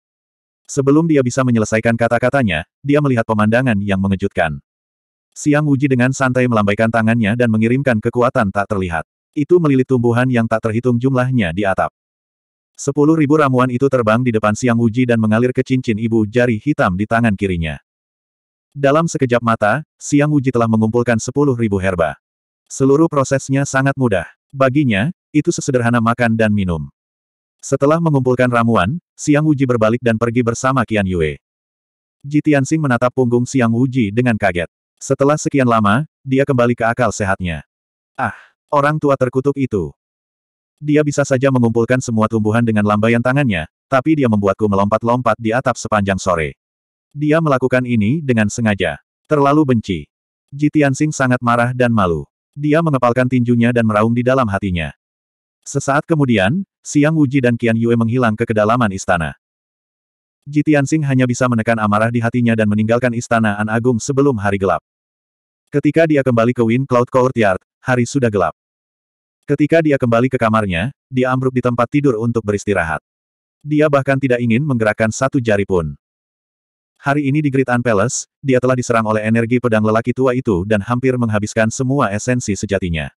Sebelum dia bisa menyelesaikan kata-katanya, dia melihat pemandangan yang mengejutkan. Siang Wuji dengan santai melambaikan tangannya dan mengirimkan kekuatan tak terlihat. Itu melilit tumbuhan yang tak terhitung jumlahnya di atap. Sepuluh ribu ramuan itu terbang di depan siang uji dan mengalir ke cincin ibu jari hitam di tangan kirinya. Dalam sekejap mata, siang uji telah mengumpulkan sepuluh ribu herba. Seluruh prosesnya sangat mudah. Baginya, itu sesederhana makan dan minum. Setelah mengumpulkan ramuan, Siang uji berbalik dan pergi bersama Qian Yue. Ji Tianxing menatap punggung Siang uji dengan kaget. Setelah sekian lama, dia kembali ke akal sehatnya. Ah, Orang tua terkutuk itu. Dia bisa saja mengumpulkan semua tumbuhan dengan lambaian tangannya, tapi dia membuatku melompat-lompat di atap sepanjang sore. Dia melakukan ini dengan sengaja. Terlalu benci. Jitiansing sangat marah dan malu. Dia mengepalkan tinjunya dan meraung di dalam hatinya. Sesaat kemudian, Siang Wuji dan Qian Yue menghilang ke kedalaman istana. Jitiansing hanya bisa menekan amarah di hatinya dan meninggalkan istana An Agung sebelum hari gelap. Ketika dia kembali ke Wind Cloud Courtyard, hari sudah gelap. Ketika dia kembali ke kamarnya, dia ambruk di tempat tidur untuk beristirahat. Dia bahkan tidak ingin menggerakkan satu jari pun. Hari ini di Great An Palace, dia telah diserang oleh energi pedang lelaki tua itu dan hampir menghabiskan semua esensi sejatinya.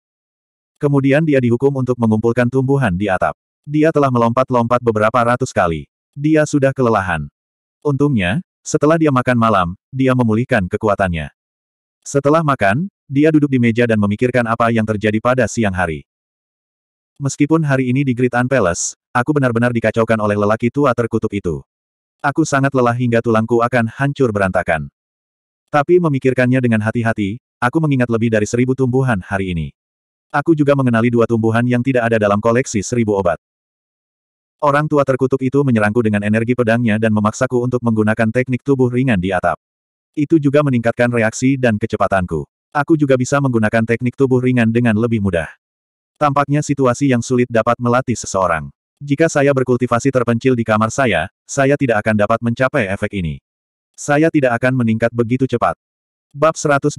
Kemudian dia dihukum untuk mengumpulkan tumbuhan di atap. Dia telah melompat-lompat beberapa ratus kali. Dia sudah kelelahan. Untungnya, setelah dia makan malam, dia memulihkan kekuatannya. Setelah makan, dia duduk di meja dan memikirkan apa yang terjadi pada siang hari. Meskipun hari ini di Great Palace, aku benar-benar dikacaukan oleh lelaki tua terkutuk itu. Aku sangat lelah hingga tulangku akan hancur berantakan. Tapi memikirkannya dengan hati-hati, aku mengingat lebih dari seribu tumbuhan hari ini. Aku juga mengenali dua tumbuhan yang tidak ada dalam koleksi seribu obat. Orang tua terkutuk itu menyerangku dengan energi pedangnya dan memaksaku untuk menggunakan teknik tubuh ringan di atap. Itu juga meningkatkan reaksi dan kecepatanku. Aku juga bisa menggunakan teknik tubuh ringan dengan lebih mudah. Tampaknya situasi yang sulit dapat melatih seseorang. Jika saya berkultivasi terpencil di kamar saya, saya tidak akan dapat mencapai efek ini. Saya tidak akan meningkat begitu cepat. Bab 108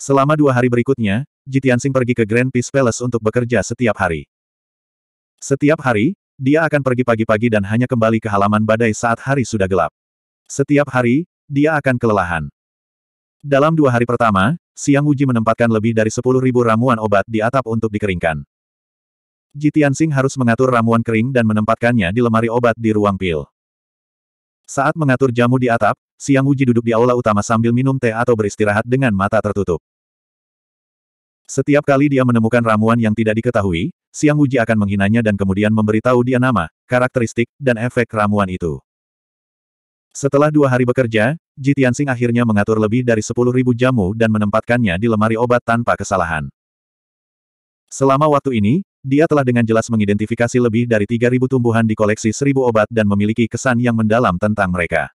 Selama dua hari berikutnya, Jitiansing pergi ke Grand Peace Palace untuk bekerja setiap hari. Setiap hari, dia akan pergi pagi-pagi dan hanya kembali ke halaman badai saat hari sudah gelap. Setiap hari, dia akan kelelahan. Dalam dua hari pertama, Siang Uji menempatkan lebih dari 10.000 ramuan obat di atap untuk dikeringkan. Tianxing harus mengatur ramuan kering dan menempatkannya di lemari obat di ruang pil. Saat mengatur jamu di atap, Siang Uji duduk di aula utama sambil minum teh atau beristirahat dengan mata tertutup. Setiap kali dia menemukan ramuan yang tidak diketahui, Siang Uji akan menghinanya dan kemudian memberitahu dia nama, karakteristik, dan efek ramuan itu. Setelah dua hari bekerja, Ji akhirnya mengatur lebih dari 10.000 jamu dan menempatkannya di lemari obat tanpa kesalahan. Selama waktu ini, dia telah dengan jelas mengidentifikasi lebih dari 3.000 tumbuhan di koleksi 1.000 obat dan memiliki kesan yang mendalam tentang mereka.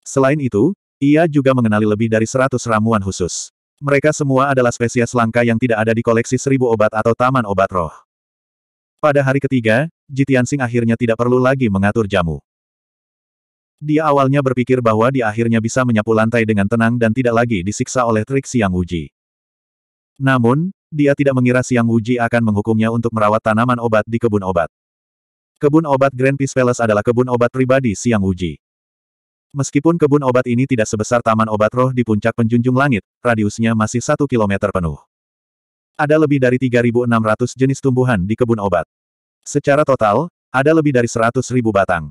Selain itu, ia juga mengenali lebih dari 100 ramuan khusus. Mereka semua adalah spesies langka yang tidak ada di koleksi 1.000 obat atau taman obat roh. Pada hari ketiga, Jitiansing akhirnya tidak perlu lagi mengatur jamu. Dia awalnya berpikir bahwa dia akhirnya bisa menyapu lantai dengan tenang dan tidak lagi disiksa oleh trik Siang Uji. Namun, dia tidak mengira Siang Uji akan menghukumnya untuk merawat tanaman obat di kebun obat. Kebun obat Grand Peace Palace adalah kebun obat pribadi Siang Uji. Meskipun kebun obat ini tidak sebesar taman obat roh di puncak penjunjung langit, radiusnya masih satu kilometer penuh. Ada lebih dari 3.600 jenis tumbuhan di kebun obat. Secara total, ada lebih dari 100.000 batang.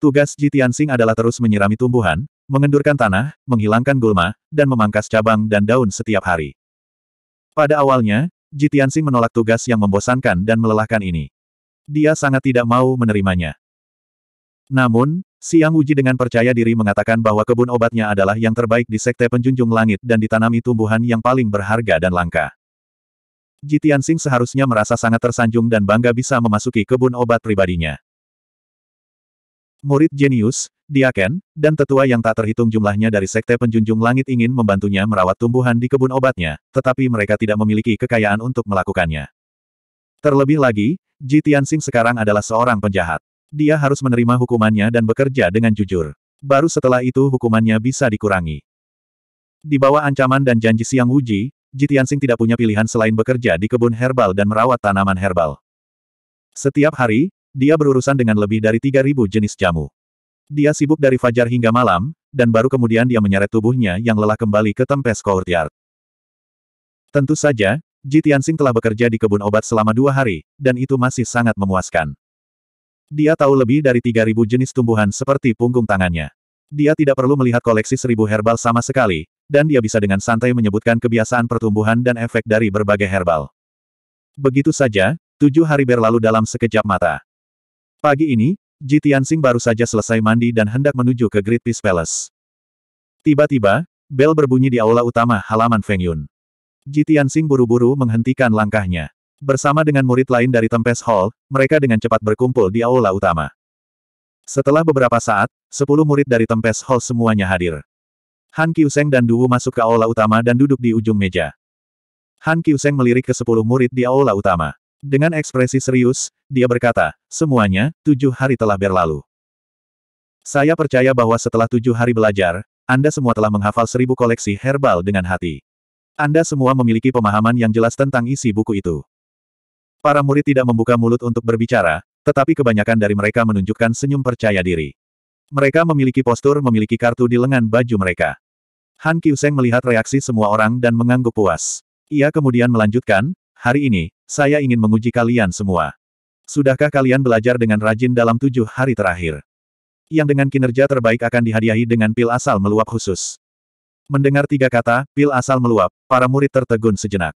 Tugas Ji Tianxing adalah terus menyirami tumbuhan, mengendurkan tanah, menghilangkan gulma, dan memangkas cabang dan daun setiap hari. Pada awalnya, Ji Tianxing menolak tugas yang membosankan dan melelahkan ini. Dia sangat tidak mau menerimanya. Namun, Siang Uji dengan percaya diri mengatakan bahwa kebun obatnya adalah yang terbaik di sekte penjunjung langit dan ditanami tumbuhan yang paling berharga dan langka. Jitian Sing seharusnya merasa sangat tersanjung dan bangga bisa memasuki kebun obat pribadinya. Murid jenius, diaken, dan tetua yang tak terhitung jumlahnya dari Sekte Penjunjung Langit ingin membantunya merawat tumbuhan di kebun obatnya, tetapi mereka tidak memiliki kekayaan untuk melakukannya. Terlebih lagi, Ji Tianxing sekarang adalah seorang penjahat. Dia harus menerima hukumannya dan bekerja dengan jujur. Baru setelah itu hukumannya bisa dikurangi. Di bawah ancaman dan janji Siang Wuji, Ji Tianxing tidak punya pilihan selain bekerja di kebun herbal dan merawat tanaman herbal. Setiap hari, dia berurusan dengan lebih dari 3.000 jenis jamu. Dia sibuk dari fajar hingga malam, dan baru kemudian dia menyeret tubuhnya yang lelah kembali ke Tempes Courtyard. Tentu saja, Ji Tianxing telah bekerja di kebun obat selama dua hari, dan itu masih sangat memuaskan. Dia tahu lebih dari 3.000 jenis tumbuhan seperti punggung tangannya. Dia tidak perlu melihat koleksi seribu herbal sama sekali, dan dia bisa dengan santai menyebutkan kebiasaan pertumbuhan dan efek dari berbagai herbal. Begitu saja, tujuh hari berlalu dalam sekejap mata. Pagi ini, Ji Tianxing baru saja selesai mandi dan hendak menuju ke Great Peace Palace. Tiba-tiba, bel berbunyi di aula utama halaman Feng Yun. Ji Tianxing buru-buru menghentikan langkahnya. Bersama dengan murid lain dari Tempest Hall, mereka dengan cepat berkumpul di aula utama. Setelah beberapa saat, sepuluh murid dari Tempest Hall semuanya hadir. Han Kiuseng dan Duwu masuk ke aula utama dan duduk di ujung meja. Han Kiuseng melirik ke sepuluh murid di aula utama. Dengan ekspresi serius, dia berkata, semuanya, tujuh hari telah berlalu. Saya percaya bahwa setelah tujuh hari belajar, Anda semua telah menghafal seribu koleksi herbal dengan hati. Anda semua memiliki pemahaman yang jelas tentang isi buku itu. Para murid tidak membuka mulut untuk berbicara, tetapi kebanyakan dari mereka menunjukkan senyum percaya diri. Mereka memiliki postur memiliki kartu di lengan baju mereka. Han Kiuseng melihat reaksi semua orang dan mengangguk puas. Ia kemudian melanjutkan, hari ini, saya ingin menguji kalian semua. Sudahkah kalian belajar dengan rajin dalam tujuh hari terakhir? Yang dengan kinerja terbaik akan dihadiahi dengan pil asal meluap khusus. Mendengar tiga kata, pil asal meluap, para murid tertegun sejenak.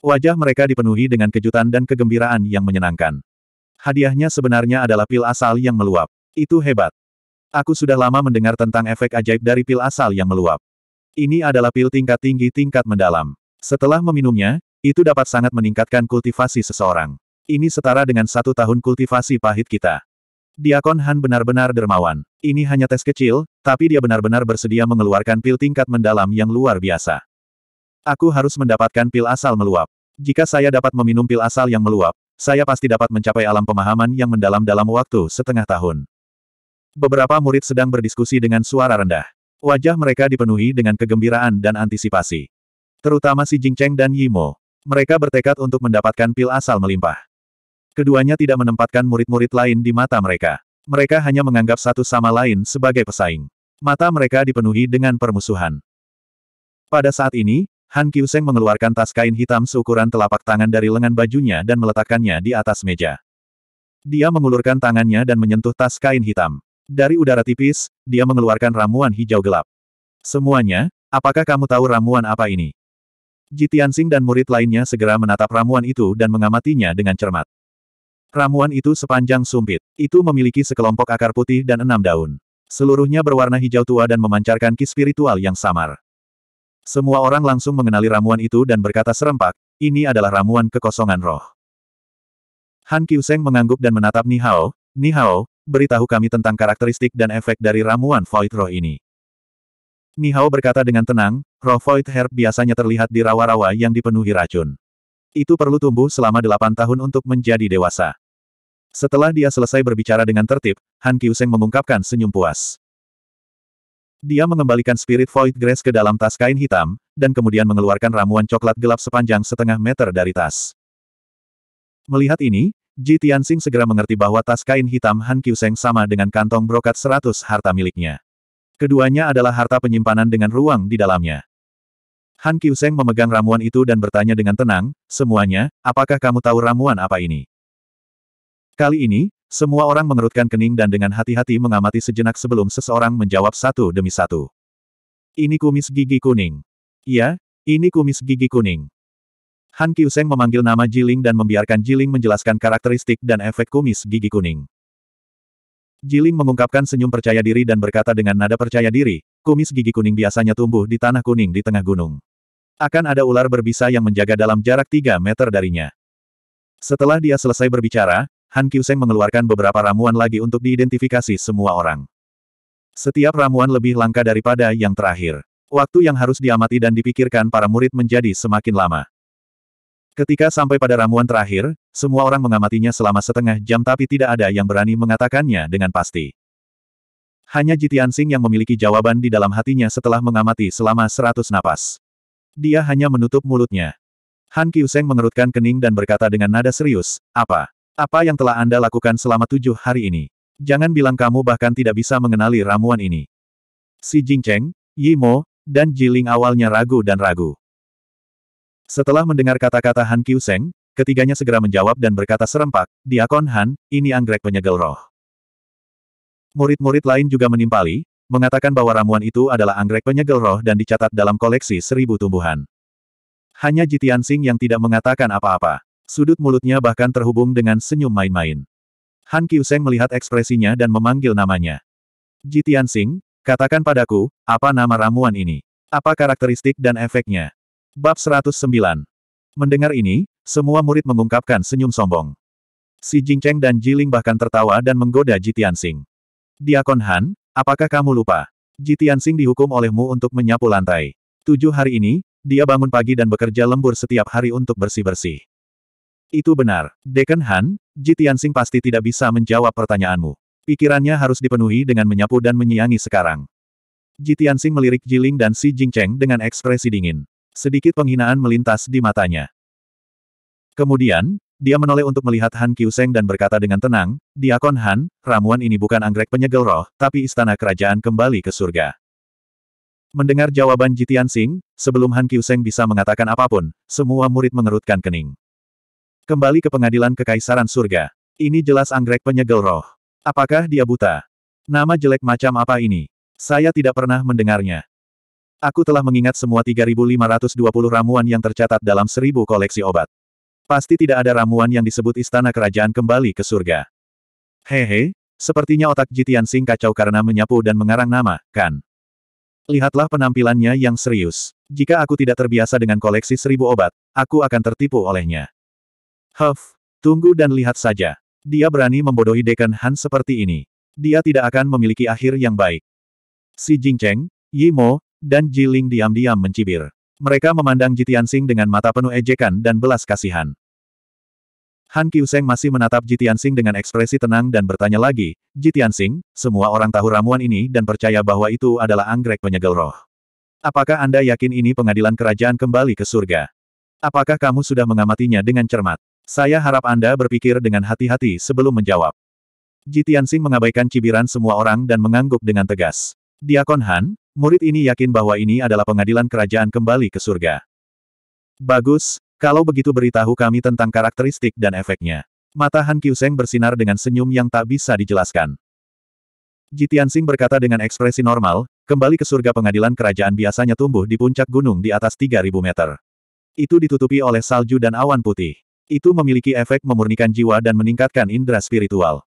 Wajah mereka dipenuhi dengan kejutan dan kegembiraan yang menyenangkan. Hadiahnya sebenarnya adalah pil asal yang meluap. Itu hebat. Aku sudah lama mendengar tentang efek ajaib dari pil asal yang meluap. Ini adalah pil tingkat tinggi tingkat mendalam. Setelah meminumnya, itu dapat sangat meningkatkan kultivasi seseorang. Ini setara dengan satu tahun kultivasi pahit kita. Diakon Han benar-benar dermawan. Ini hanya tes kecil, tapi dia benar-benar bersedia mengeluarkan pil tingkat mendalam yang luar biasa. Aku harus mendapatkan pil asal meluap. Jika saya dapat meminum pil asal yang meluap, saya pasti dapat mencapai alam pemahaman yang mendalam dalam waktu setengah tahun. Beberapa murid sedang berdiskusi dengan suara rendah. Wajah mereka dipenuhi dengan kegembiraan dan antisipasi. Terutama si Jingcheng dan Yimo. Mereka bertekad untuk mendapatkan pil asal melimpah. Keduanya tidak menempatkan murid-murid lain di mata mereka. Mereka hanya menganggap satu sama lain sebagai pesaing. Mata mereka dipenuhi dengan permusuhan. Pada saat ini, Han Kyuseng mengeluarkan tas kain hitam seukuran telapak tangan dari lengan bajunya dan meletakkannya di atas meja. Dia mengulurkan tangannya dan menyentuh tas kain hitam. Dari udara tipis, dia mengeluarkan ramuan hijau gelap. Semuanya, apakah kamu tahu ramuan apa ini? Ji Tianxing dan murid lainnya segera menatap ramuan itu dan mengamatinya dengan cermat. Ramuan itu sepanjang sumpit. Itu memiliki sekelompok akar putih dan enam daun. Seluruhnya berwarna hijau tua dan memancarkan ki spiritual yang samar. Semua orang langsung mengenali ramuan itu dan berkata serempak, ini adalah ramuan kekosongan roh. Han Qiuseng mengangguk dan menatap Nihao, Nihao, beritahu kami tentang karakteristik dan efek dari ramuan Void Roh ini. Nihao berkata dengan tenang, roh void herb biasanya terlihat di rawa-rawa yang dipenuhi racun. Itu perlu tumbuh selama delapan tahun untuk menjadi dewasa. Setelah dia selesai berbicara dengan tertib, Han Kiuseng mengungkapkan senyum puas. Dia mengembalikan spirit void grace ke dalam tas kain hitam, dan kemudian mengeluarkan ramuan coklat gelap sepanjang setengah meter dari tas. Melihat ini, Ji Tianxing segera mengerti bahwa tas kain hitam Han Kiuseng sama dengan kantong brokat seratus harta miliknya. Keduanya adalah harta penyimpanan dengan ruang di dalamnya. Han Kyuseng memegang ramuan itu dan bertanya dengan tenang, semuanya, apakah kamu tahu ramuan apa ini? Kali ini, semua orang mengerutkan kening dan dengan hati-hati mengamati sejenak sebelum seseorang menjawab satu demi satu. Ini kumis gigi kuning. Iya, ini kumis gigi kuning. Han Kyuseng memanggil nama Jiling dan membiarkan Jiling menjelaskan karakteristik dan efek kumis gigi kuning. Jiling mengungkapkan senyum percaya diri dan berkata dengan nada percaya diri, kumis gigi kuning biasanya tumbuh di tanah kuning di tengah gunung. Akan ada ular berbisa yang menjaga dalam jarak 3 meter darinya. Setelah dia selesai berbicara, Han Kyuseng mengeluarkan beberapa ramuan lagi untuk diidentifikasi semua orang. Setiap ramuan lebih langka daripada yang terakhir. Waktu yang harus diamati dan dipikirkan para murid menjadi semakin lama. Ketika sampai pada ramuan terakhir, semua orang mengamatinya selama setengah jam tapi tidak ada yang berani mengatakannya dengan pasti. Hanya Sing yang memiliki jawaban di dalam hatinya setelah mengamati selama seratus napas. Dia hanya menutup mulutnya. Han Kiuseng mengerutkan kening dan berkata dengan nada serius, Apa? Apa yang telah Anda lakukan selama tujuh hari ini? Jangan bilang kamu bahkan tidak bisa mengenali ramuan ini. Si Jingcheng, Yimo, dan Jiling awalnya ragu dan ragu. Setelah mendengar kata-kata Han Kyuseng, ketiganya segera menjawab dan berkata serempak, Diakon Han, ini anggrek penyegel roh. Murid-murid lain juga menimpali, mengatakan bahwa ramuan itu adalah anggrek penyegel roh dan dicatat dalam koleksi seribu tumbuhan. Hanya Jitian Sing yang tidak mengatakan apa-apa. Sudut mulutnya bahkan terhubung dengan senyum main-main. Han Kyuseng melihat ekspresinya dan memanggil namanya. Jitian Sing, katakan padaku, apa nama ramuan ini? Apa karakteristik dan efeknya? Bab 109. Mendengar ini, semua murid mengungkapkan senyum sombong. Si Jingcheng dan Jiling bahkan tertawa dan menggoda Jitiansing. Diakon Han, apakah kamu lupa? Jitiansing dihukum olehmu untuk menyapu lantai. Tujuh hari ini, dia bangun pagi dan bekerja lembur setiap hari untuk bersih-bersih. Itu benar, Deken Han, Jitiansing pasti tidak bisa menjawab pertanyaanmu. Pikirannya harus dipenuhi dengan menyapu dan menyiangi sekarang. Jitiansing melirik Jiling dan Si Jingcheng dengan ekspresi dingin. Sedikit penghinaan melintas di matanya. Kemudian, dia menoleh untuk melihat Han Kyuseng dan berkata dengan tenang, Diakon Han, ramuan ini bukan anggrek penyegel roh, tapi istana kerajaan kembali ke surga. Mendengar jawaban Jitian Sing, sebelum Han Kyuseng bisa mengatakan apapun, semua murid mengerutkan kening. Kembali ke pengadilan kekaisaran surga. Ini jelas anggrek penyegel roh. Apakah dia buta? Nama jelek macam apa ini? Saya tidak pernah mendengarnya. Aku telah mengingat semua 3520 ramuan yang tercatat dalam seribu koleksi obat. Pasti tidak ada ramuan yang disebut istana kerajaan kembali ke surga. Hehe, sepertinya otak Jitian Sing kacau karena menyapu dan mengarang nama, kan? Lihatlah penampilannya yang serius. Jika aku tidak terbiasa dengan koleksi seribu obat, aku akan tertipu olehnya. Huff, tunggu dan lihat saja. Dia berani membodohi Dekan Han seperti ini. Dia tidak akan memiliki akhir yang baik. Si Jingcheng, Yimo, dan Jiling diam-diam mencibir. Mereka memandang Jitiansing dengan mata penuh ejekan dan belas kasihan. Han Kiuseng masih menatap Jitiansing dengan ekspresi tenang dan bertanya lagi, Jitiansing, semua orang tahu ramuan ini dan percaya bahwa itu adalah anggrek penyegel roh. Apakah Anda yakin ini pengadilan kerajaan kembali ke surga? Apakah kamu sudah mengamatinya dengan cermat? Saya harap Anda berpikir dengan hati-hati sebelum menjawab. Jitiansing mengabaikan cibiran semua orang dan mengangguk dengan tegas. Diakon Han, Murid ini yakin bahwa ini adalah pengadilan kerajaan kembali ke surga. Bagus, kalau begitu beritahu kami tentang karakteristik dan efeknya. Mata Han Kyuseng bersinar dengan senyum yang tak bisa dijelaskan. Sing berkata dengan ekspresi normal, kembali ke surga pengadilan kerajaan biasanya tumbuh di puncak gunung di atas 3.000 meter. Itu ditutupi oleh salju dan awan putih. Itu memiliki efek memurnikan jiwa dan meningkatkan indera spiritual.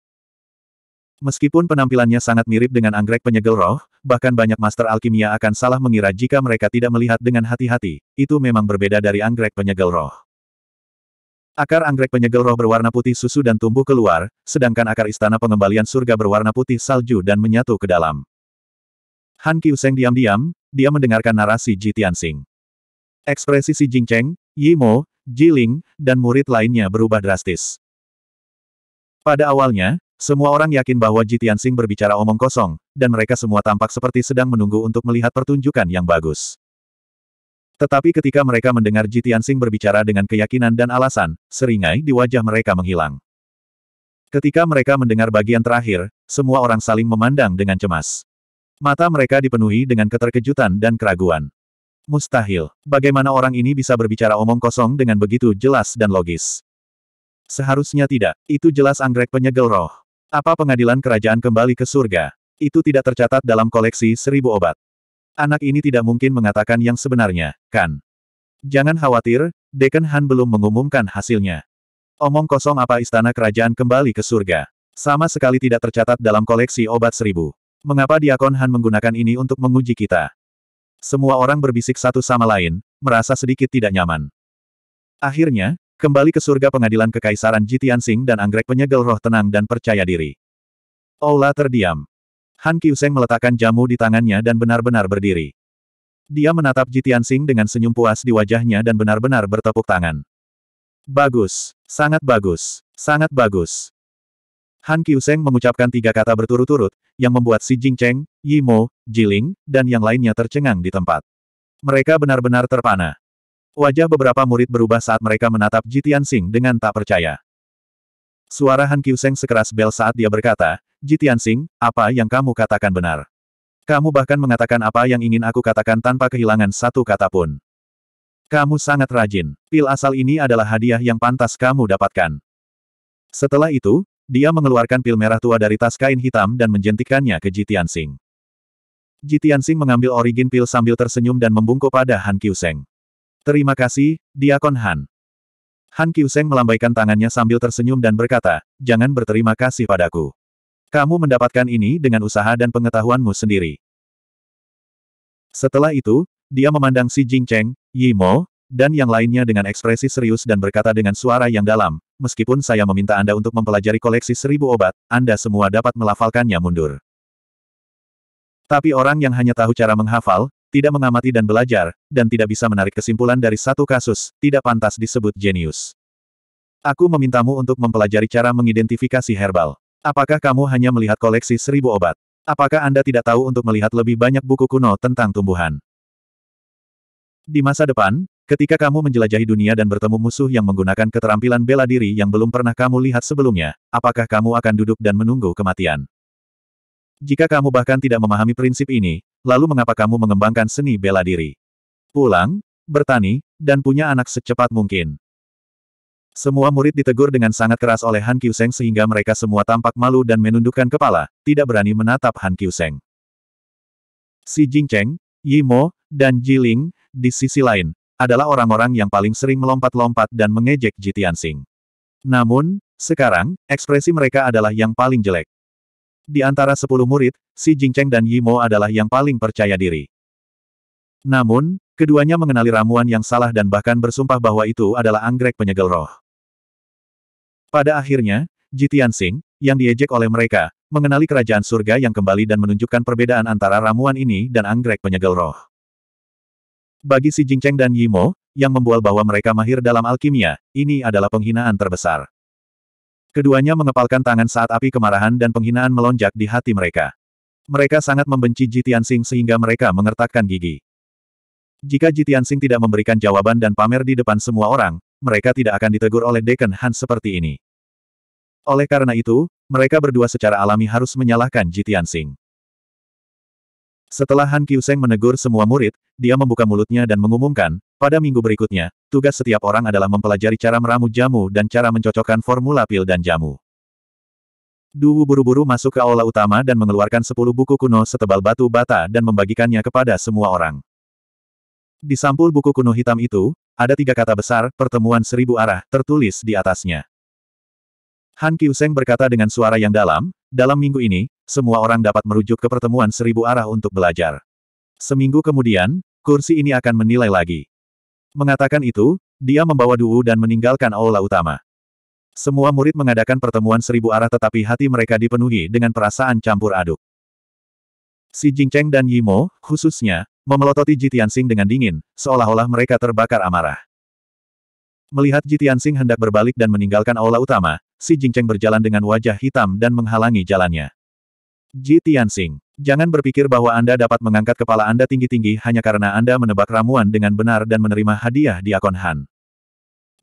Meskipun penampilannya sangat mirip dengan anggrek penyegel roh, bahkan banyak master alkimia akan salah mengira jika mereka tidak melihat dengan hati-hati, itu memang berbeda dari anggrek penyegel roh. Akar anggrek penyegel roh berwarna putih susu dan tumbuh keluar, sedangkan akar istana pengembalian surga berwarna putih salju dan menyatu ke dalam. Han Qiuseng diam-diam, dia mendengarkan narasi Ji Tianxing. Ekspresi Si Jingcheng, Ji Ling, dan murid lainnya berubah drastis. Pada awalnya, semua orang yakin bahwa Ji Tianxing berbicara omong kosong, dan mereka semua tampak seperti sedang menunggu untuk melihat pertunjukan yang bagus. Tetapi ketika mereka mendengar Ji Tianxing berbicara dengan keyakinan dan alasan, seringai di wajah mereka menghilang. Ketika mereka mendengar bagian terakhir, semua orang saling memandang dengan cemas. Mata mereka dipenuhi dengan keterkejutan dan keraguan. Mustahil, bagaimana orang ini bisa berbicara omong kosong dengan begitu jelas dan logis. Seharusnya tidak, itu jelas anggrek penyegel roh. Apa pengadilan kerajaan kembali ke surga? Itu tidak tercatat dalam koleksi seribu obat. Anak ini tidak mungkin mengatakan yang sebenarnya, kan? Jangan khawatir, Deken Han belum mengumumkan hasilnya. Omong kosong apa istana kerajaan kembali ke surga. Sama sekali tidak tercatat dalam koleksi obat seribu. Mengapa Diakon Han menggunakan ini untuk menguji kita? Semua orang berbisik satu sama lain, merasa sedikit tidak nyaman. Akhirnya, Kembali ke surga pengadilan kekaisaran Sing dan anggrek penyegel roh tenang dan percaya diri. Ola terdiam. Han Kiuseng meletakkan jamu di tangannya dan benar-benar berdiri. Dia menatap Sing dengan senyum puas di wajahnya dan benar-benar bertepuk tangan. Bagus. Sangat bagus. Sangat bagus. Han Kiuseng mengucapkan tiga kata berturut-turut, yang membuat si Jingcheng, Yimo, Jiling, dan yang lainnya tercengang di tempat. Mereka benar-benar terpana. Wajah beberapa murid berubah saat mereka menatap Jitian Sing dengan tak percaya. Suara Han Qiuseng sekeras bel saat dia berkata, Jitian Sing, apa yang kamu katakan benar? Kamu bahkan mengatakan apa yang ingin aku katakan tanpa kehilangan satu kata pun. Kamu sangat rajin. Pil asal ini adalah hadiah yang pantas kamu dapatkan. Setelah itu, dia mengeluarkan pil merah tua dari tas kain hitam dan menjentikannya ke Jitian Sing. Jitian Sing mengambil origin pil sambil tersenyum dan membungkuk pada Han Qiuseng. Terima kasih, Diakon Han. Han Kyuseng melambaikan tangannya sambil tersenyum dan berkata, jangan berterima kasih padaku. Kamu mendapatkan ini dengan usaha dan pengetahuanmu sendiri. Setelah itu, dia memandang si Jingcheng, Mo, dan yang lainnya dengan ekspresi serius dan berkata dengan suara yang dalam, meskipun saya meminta Anda untuk mempelajari koleksi seribu obat, Anda semua dapat melafalkannya mundur. Tapi orang yang hanya tahu cara menghafal, tidak mengamati dan belajar, dan tidak bisa menarik kesimpulan dari satu kasus, tidak pantas disebut jenius. Aku memintamu untuk mempelajari cara mengidentifikasi herbal. Apakah kamu hanya melihat koleksi seribu obat? Apakah Anda tidak tahu untuk melihat lebih banyak buku kuno tentang tumbuhan? Di masa depan, ketika kamu menjelajahi dunia dan bertemu musuh yang menggunakan keterampilan bela diri yang belum pernah kamu lihat sebelumnya, apakah kamu akan duduk dan menunggu kematian? Jika kamu bahkan tidak memahami prinsip ini, lalu mengapa kamu mengembangkan seni bela diri? Pulang, bertani, dan punya anak secepat mungkin. Semua murid ditegur dengan sangat keras oleh Han Kyuseng sehingga mereka semua tampak malu dan menundukkan kepala, tidak berani menatap Han Kyuseng. Si Jingcheng, Yimo, dan Jiling, di sisi lain, adalah orang-orang yang paling sering melompat-lompat dan mengejek Jitian Sing. Namun, sekarang, ekspresi mereka adalah yang paling jelek. Di antara sepuluh murid, si Jingcheng dan Yimo adalah yang paling percaya diri. Namun, keduanya mengenali ramuan yang salah dan bahkan bersumpah bahwa itu adalah anggrek penyegel roh. Pada akhirnya, Jitian Sing, yang diejek oleh mereka, mengenali kerajaan surga yang kembali dan menunjukkan perbedaan antara ramuan ini dan anggrek penyegel roh. Bagi si Jingcheng dan Yimo, yang membual bahwa mereka mahir dalam alkimia, ini adalah penghinaan terbesar. Keduanya mengepalkan tangan saat api kemarahan dan penghinaan melonjak di hati mereka. Mereka sangat membenci Jitiansing sehingga mereka mengertakkan gigi. Jika Jitiansing tidak memberikan jawaban dan pamer di depan semua orang, mereka tidak akan ditegur oleh Deken Han seperti ini. Oleh karena itu, mereka berdua secara alami harus menyalahkan Jitiansing. Setelah Han Kyuseng menegur semua murid, dia membuka mulutnya dan mengumumkan, pada minggu berikutnya, tugas setiap orang adalah mempelajari cara meramu jamu dan cara mencocokkan formula pil dan jamu. Duwu buru-buru masuk ke aula utama dan mengeluarkan sepuluh buku kuno setebal batu bata dan membagikannya kepada semua orang. Di sampul buku kuno hitam itu, ada tiga kata besar, pertemuan seribu arah, tertulis di atasnya. Han Kiuseng berkata dengan suara yang dalam, dalam minggu ini, semua orang dapat merujuk ke pertemuan seribu arah untuk belajar. Seminggu kemudian, kursi ini akan menilai lagi. Mengatakan itu, dia membawa Duwu dan meninggalkan aula utama. Semua murid mengadakan pertemuan seribu arah tetapi hati mereka dipenuhi dengan perasaan campur aduk. Si Jingcheng dan Yimo, khususnya, memelototi Ji Tianxing dengan dingin, seolah-olah mereka terbakar amarah. Melihat Ji Tianxing hendak berbalik dan meninggalkan aula utama, si Jingcheng berjalan dengan wajah hitam dan menghalangi jalannya. Ji Tianxing. Jangan berpikir bahwa Anda dapat mengangkat kepala Anda tinggi-tinggi hanya karena Anda menebak ramuan dengan benar dan menerima hadiah di akun Han.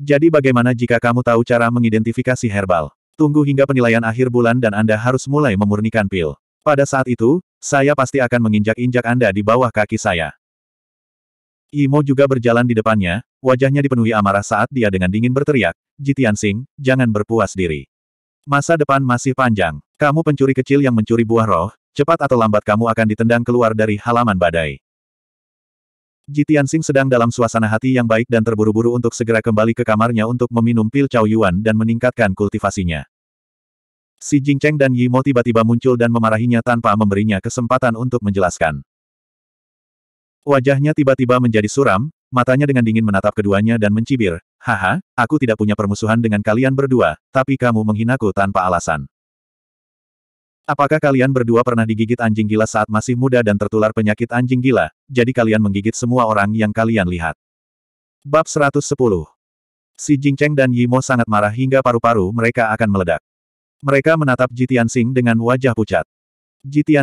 Jadi bagaimana jika kamu tahu cara mengidentifikasi herbal? Tunggu hingga penilaian akhir bulan dan Anda harus mulai memurnikan pil. Pada saat itu, saya pasti akan menginjak-injak Anda di bawah kaki saya. Imo juga berjalan di depannya, wajahnya dipenuhi amarah saat dia dengan dingin berteriak, Jitian Sing, jangan berpuas diri. Masa depan masih panjang. Kamu pencuri kecil yang mencuri buah roh, Cepat atau lambat kamu akan ditendang keluar dari halaman badai. Jitian Sing sedang dalam suasana hati yang baik dan terburu-buru untuk segera kembali ke kamarnya untuk meminum pil Chao Yuan dan meningkatkan kultivasinya. Si Jingcheng dan Yimo tiba-tiba muncul dan memarahinya tanpa memberinya kesempatan untuk menjelaskan. Wajahnya tiba-tiba menjadi suram, matanya dengan dingin menatap keduanya dan mencibir, Haha, aku tidak punya permusuhan dengan kalian berdua, tapi kamu menghinaku tanpa alasan. Apakah kalian berdua pernah digigit anjing gila saat masih muda dan tertular penyakit anjing gila, jadi kalian menggigit semua orang yang kalian lihat? Bab 110 Si Jingcheng dan Yimo sangat marah hingga paru-paru mereka akan meledak. Mereka menatap Sing dengan wajah pucat.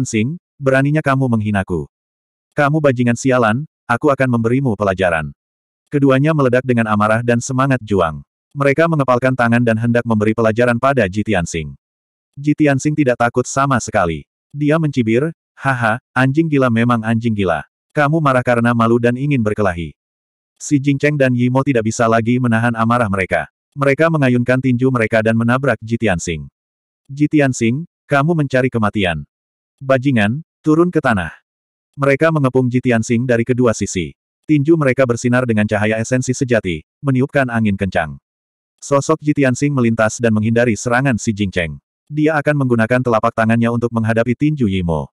Sing, beraninya kamu menghinaku. Kamu bajingan sialan, aku akan memberimu pelajaran. Keduanya meledak dengan amarah dan semangat juang. Mereka mengepalkan tangan dan hendak memberi pelajaran pada Sing. Ji Tianxing tidak takut sama sekali. Dia mencibir, haha, anjing gila memang anjing gila. Kamu marah karena malu dan ingin berkelahi. Si Jingcheng dan Yimo tidak bisa lagi menahan amarah mereka. Mereka mengayunkan tinju mereka dan menabrak Ji Tianxing. Ji Tianxing, kamu mencari kematian. Bajingan, turun ke tanah. Mereka mengepung Ji Tianxing dari kedua sisi. Tinju mereka bersinar dengan cahaya esensi sejati, meniupkan angin kencang. Sosok Sing melintas dan menghindari serangan Si Jingcheng dia akan menggunakan telapak tangannya untuk menghadapi tinju Yimo.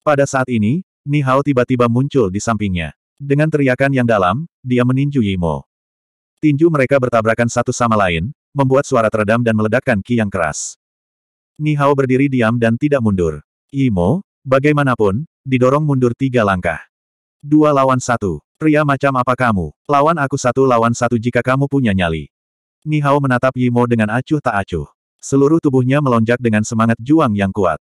Pada saat ini, Nihao tiba-tiba muncul di sampingnya. Dengan teriakan yang dalam, dia meninju Yimo. Tinju mereka bertabrakan satu sama lain, membuat suara teredam dan meledakkan ki yang keras. Nihao berdiri diam dan tidak mundur. Yimo, bagaimanapun, didorong mundur tiga langkah. Dua lawan satu. Pria macam apa kamu? Lawan aku satu lawan satu jika kamu punya nyali. Nihao menatap Yimo dengan acuh tak acuh. Seluruh tubuhnya melonjak dengan semangat juang yang kuat.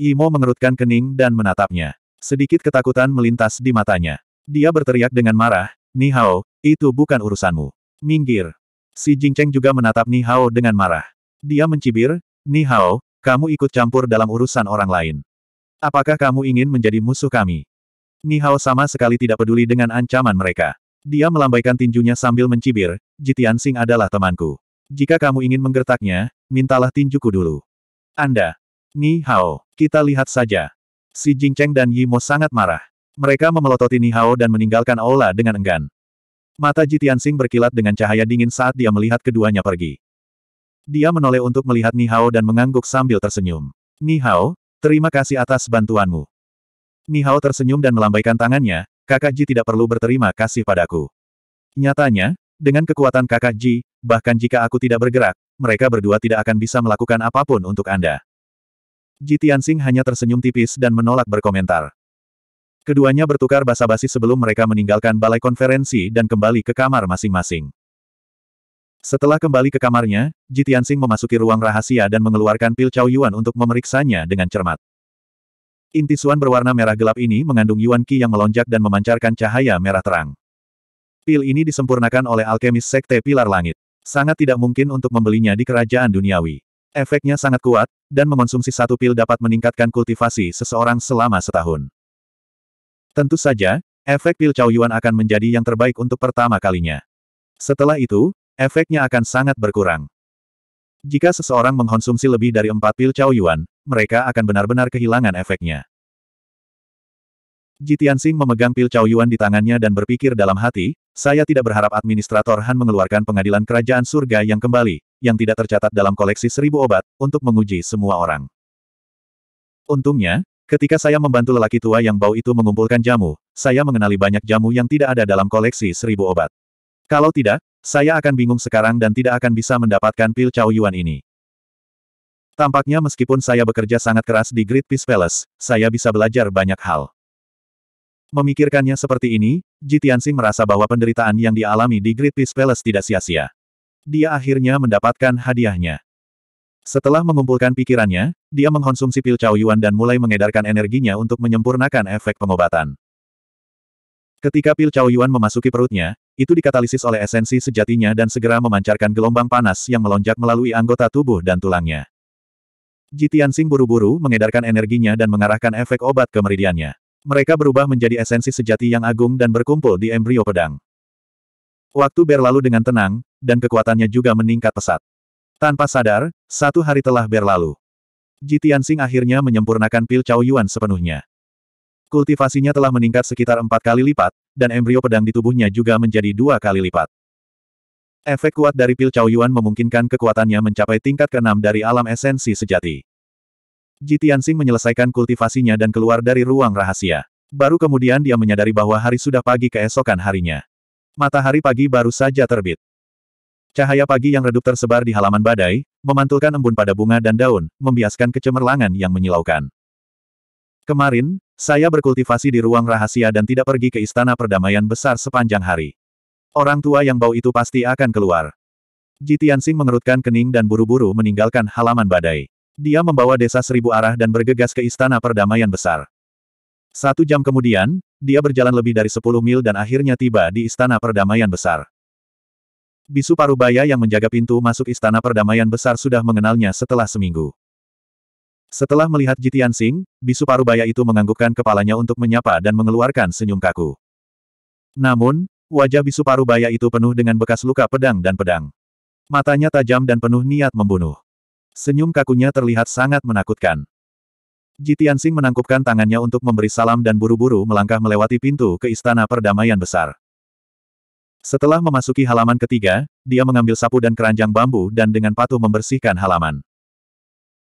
Imo mengerutkan kening dan menatapnya. Sedikit ketakutan melintas di matanya. Dia berteriak dengan marah, Nihao, itu bukan urusanmu. Minggir. Si Jingcheng juga menatap Nihao dengan marah. Dia mencibir, Nihao, kamu ikut campur dalam urusan orang lain. Apakah kamu ingin menjadi musuh kami? Nihao sama sekali tidak peduli dengan ancaman mereka. Dia melambaikan tinjunya sambil mencibir, Jitian Sing adalah temanku. Jika kamu ingin menggertaknya, mintalah tinjuku dulu. Anda. Ni Hao. Kita lihat saja. Si Jingcheng dan Yi Mo sangat marah. Mereka memelototi Ni Hao dan meninggalkan aula dengan enggan. Mata Ji Tianxing berkilat dengan cahaya dingin saat dia melihat keduanya pergi. Dia menoleh untuk melihat Ni Hao dan mengangguk sambil tersenyum. Ni Hao, terima kasih atas bantuanmu. Ni Hao tersenyum dan melambaikan tangannya, kakak Ji tidak perlu berterima kasih padaku. Nyatanya, dengan kekuatan kakak Ji, bahkan jika aku tidak bergerak, mereka berdua tidak akan bisa melakukan apapun untuk Anda. Ji hanya tersenyum tipis dan menolak berkomentar. Keduanya bertukar basa-basi sebelum mereka meninggalkan balai konferensi dan kembali ke kamar masing-masing. Setelah kembali ke kamarnya, Ji memasuki ruang rahasia dan mengeluarkan pil Chao Yuan untuk memeriksanya dengan cermat. Intisuan berwarna merah gelap ini mengandung Yuan Qi yang melonjak dan memancarkan cahaya merah terang. Pil ini disempurnakan oleh alkemis Sekte Pilar Langit. Sangat tidak mungkin untuk membelinya di kerajaan duniawi. Efeknya sangat kuat, dan mengonsumsi satu pil dapat meningkatkan kultivasi seseorang selama setahun. Tentu saja, efek pil Cao Yuan akan menjadi yang terbaik untuk pertama kalinya. Setelah itu, efeknya akan sangat berkurang. Jika seseorang mengonsumsi lebih dari empat pil Cao Yuan, mereka akan benar-benar kehilangan efeknya. Ji Tianxing memegang pil Cao Yuan di tangannya dan berpikir dalam hati, saya tidak berharap administrator Han mengeluarkan pengadilan kerajaan surga yang kembali, yang tidak tercatat dalam koleksi seribu obat, untuk menguji semua orang. Untungnya, ketika saya membantu lelaki tua yang bau itu mengumpulkan jamu, saya mengenali banyak jamu yang tidak ada dalam koleksi seribu obat. Kalau tidak, saya akan bingung sekarang dan tidak akan bisa mendapatkan pil Cao Yuan ini. Tampaknya meskipun saya bekerja sangat keras di Great Peace Palace, saya bisa belajar banyak hal. Memikirkannya seperti ini, Ji merasa bahwa penderitaan yang dialami di Great Peace Palace tidak sia-sia. Dia akhirnya mendapatkan hadiahnya. Setelah mengumpulkan pikirannya, dia mengkonsumsi pil Cao Yuan dan mulai mengedarkan energinya untuk menyempurnakan efek pengobatan. Ketika pil Cao Yuan memasuki perutnya, itu dikatalisis oleh esensi sejatinya dan segera memancarkan gelombang panas yang melonjak melalui anggota tubuh dan tulangnya. Jitiansing buru-buru mengedarkan energinya dan mengarahkan efek obat ke meridiannya. Mereka berubah menjadi esensi sejati yang agung dan berkumpul di embrio pedang. Waktu berlalu dengan tenang, dan kekuatannya juga meningkat pesat. Tanpa sadar, satu hari telah berlalu. Ji akhirnya menyempurnakan pil Cao Yuan sepenuhnya. Kultivasinya telah meningkat sekitar empat kali lipat, dan embrio pedang di tubuhnya juga menjadi dua kali lipat. Efek kuat dari pil Cao Yuan memungkinkan kekuatannya mencapai tingkat keenam dari alam esensi sejati. Ji Tianxing menyelesaikan kultivasinya dan keluar dari ruang rahasia. Baru kemudian dia menyadari bahwa hari sudah pagi keesokan harinya. Matahari pagi baru saja terbit. Cahaya pagi yang redup tersebar di halaman badai, memantulkan embun pada bunga dan daun, membiaskan kecemerlangan yang menyilaukan. Kemarin, saya berkultivasi di ruang rahasia dan tidak pergi ke istana perdamaian besar sepanjang hari. Orang tua yang bau itu pasti akan keluar. Ji Tianxing mengerutkan kening dan buru-buru meninggalkan halaman badai. Dia membawa desa seribu arah dan bergegas ke istana perdamaian besar. Satu jam kemudian, dia berjalan lebih dari sepuluh mil dan akhirnya tiba di istana perdamaian besar. Bisu Parubaya yang menjaga pintu masuk istana perdamaian besar sudah mengenalnya setelah seminggu. Setelah melihat Jitian Singh, Bisu Parubaya itu menganggukkan kepalanya untuk menyapa dan mengeluarkan senyum kaku. Namun, wajah Bisu Parubaya itu penuh dengan bekas luka pedang dan pedang. Matanya tajam dan penuh niat membunuh. Senyum kakunya terlihat sangat menakutkan. Ji Tianxing menangkupkan tangannya untuk memberi salam dan buru-buru melangkah melewati pintu ke Istana Perdamaian Besar. Setelah memasuki halaman ketiga, dia mengambil sapu dan keranjang bambu dan dengan patuh membersihkan halaman.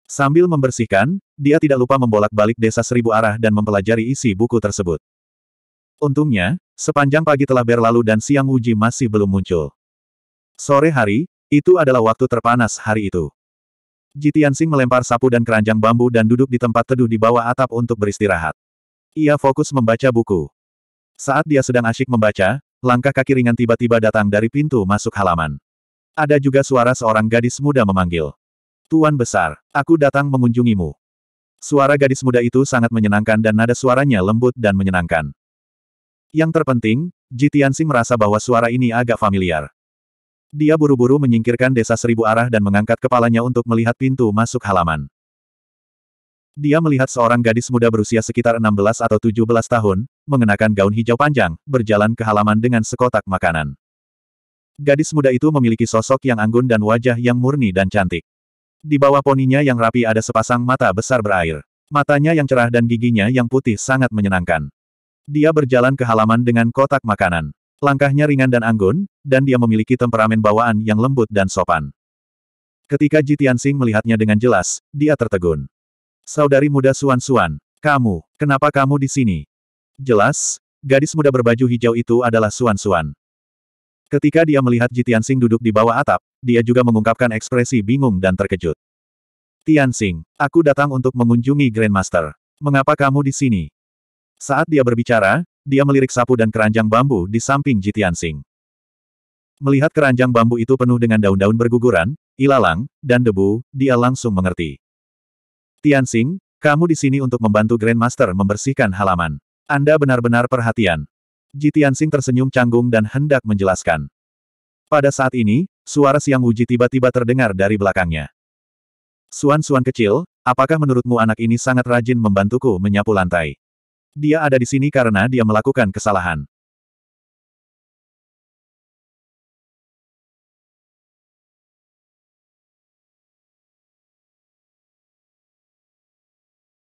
Sambil membersihkan, dia tidak lupa membolak-balik desa seribu arah dan mempelajari isi buku tersebut. Untungnya, sepanjang pagi telah berlalu dan siang Uji masih belum muncul. Sore hari, itu adalah waktu terpanas hari itu. Jitian Jitiansing melempar sapu dan keranjang bambu dan duduk di tempat teduh di bawah atap untuk beristirahat. Ia fokus membaca buku. Saat dia sedang asyik membaca, langkah kaki ringan tiba-tiba datang dari pintu masuk halaman. Ada juga suara seorang gadis muda memanggil. Tuan besar, aku datang mengunjungimu. Suara gadis muda itu sangat menyenangkan dan nada suaranya lembut dan menyenangkan. Yang terpenting, Jitian Jitiansing merasa bahwa suara ini agak familiar. Dia buru-buru menyingkirkan desa seribu arah dan mengangkat kepalanya untuk melihat pintu masuk halaman. Dia melihat seorang gadis muda berusia sekitar 16 atau 17 tahun, mengenakan gaun hijau panjang, berjalan ke halaman dengan sekotak makanan. Gadis muda itu memiliki sosok yang anggun dan wajah yang murni dan cantik. Di bawah poninya yang rapi ada sepasang mata besar berair. Matanya yang cerah dan giginya yang putih sangat menyenangkan. Dia berjalan ke halaman dengan kotak makanan. Langkahnya ringan dan anggun, dan dia memiliki temperamen bawaan yang lembut dan sopan. Ketika Ji Tianxing melihatnya dengan jelas, dia tertegun. Saudari muda Suan Suan, kamu, kenapa kamu di sini? Jelas, gadis muda berbaju hijau itu adalah Suan Suan. Ketika dia melihat Ji Tianxing duduk di bawah atap, dia juga mengungkapkan ekspresi bingung dan terkejut. Tianxing, aku datang untuk mengunjungi Grandmaster. Mengapa kamu di sini? Saat dia berbicara, dia melirik sapu dan keranjang bambu di samping Jitian Sing. Melihat keranjang bambu itu penuh dengan daun-daun berguguran, ilalang, dan debu, dia langsung mengerti. Tian Sing, kamu di sini untuk membantu Grandmaster membersihkan halaman. Anda benar-benar perhatian. Jitian Sing tersenyum canggung dan hendak menjelaskan. Pada saat ini, suara siang uji tiba-tiba terdengar dari belakangnya. Suan-suan kecil, apakah menurutmu anak ini sangat rajin membantuku menyapu lantai? Dia ada di sini karena dia melakukan kesalahan.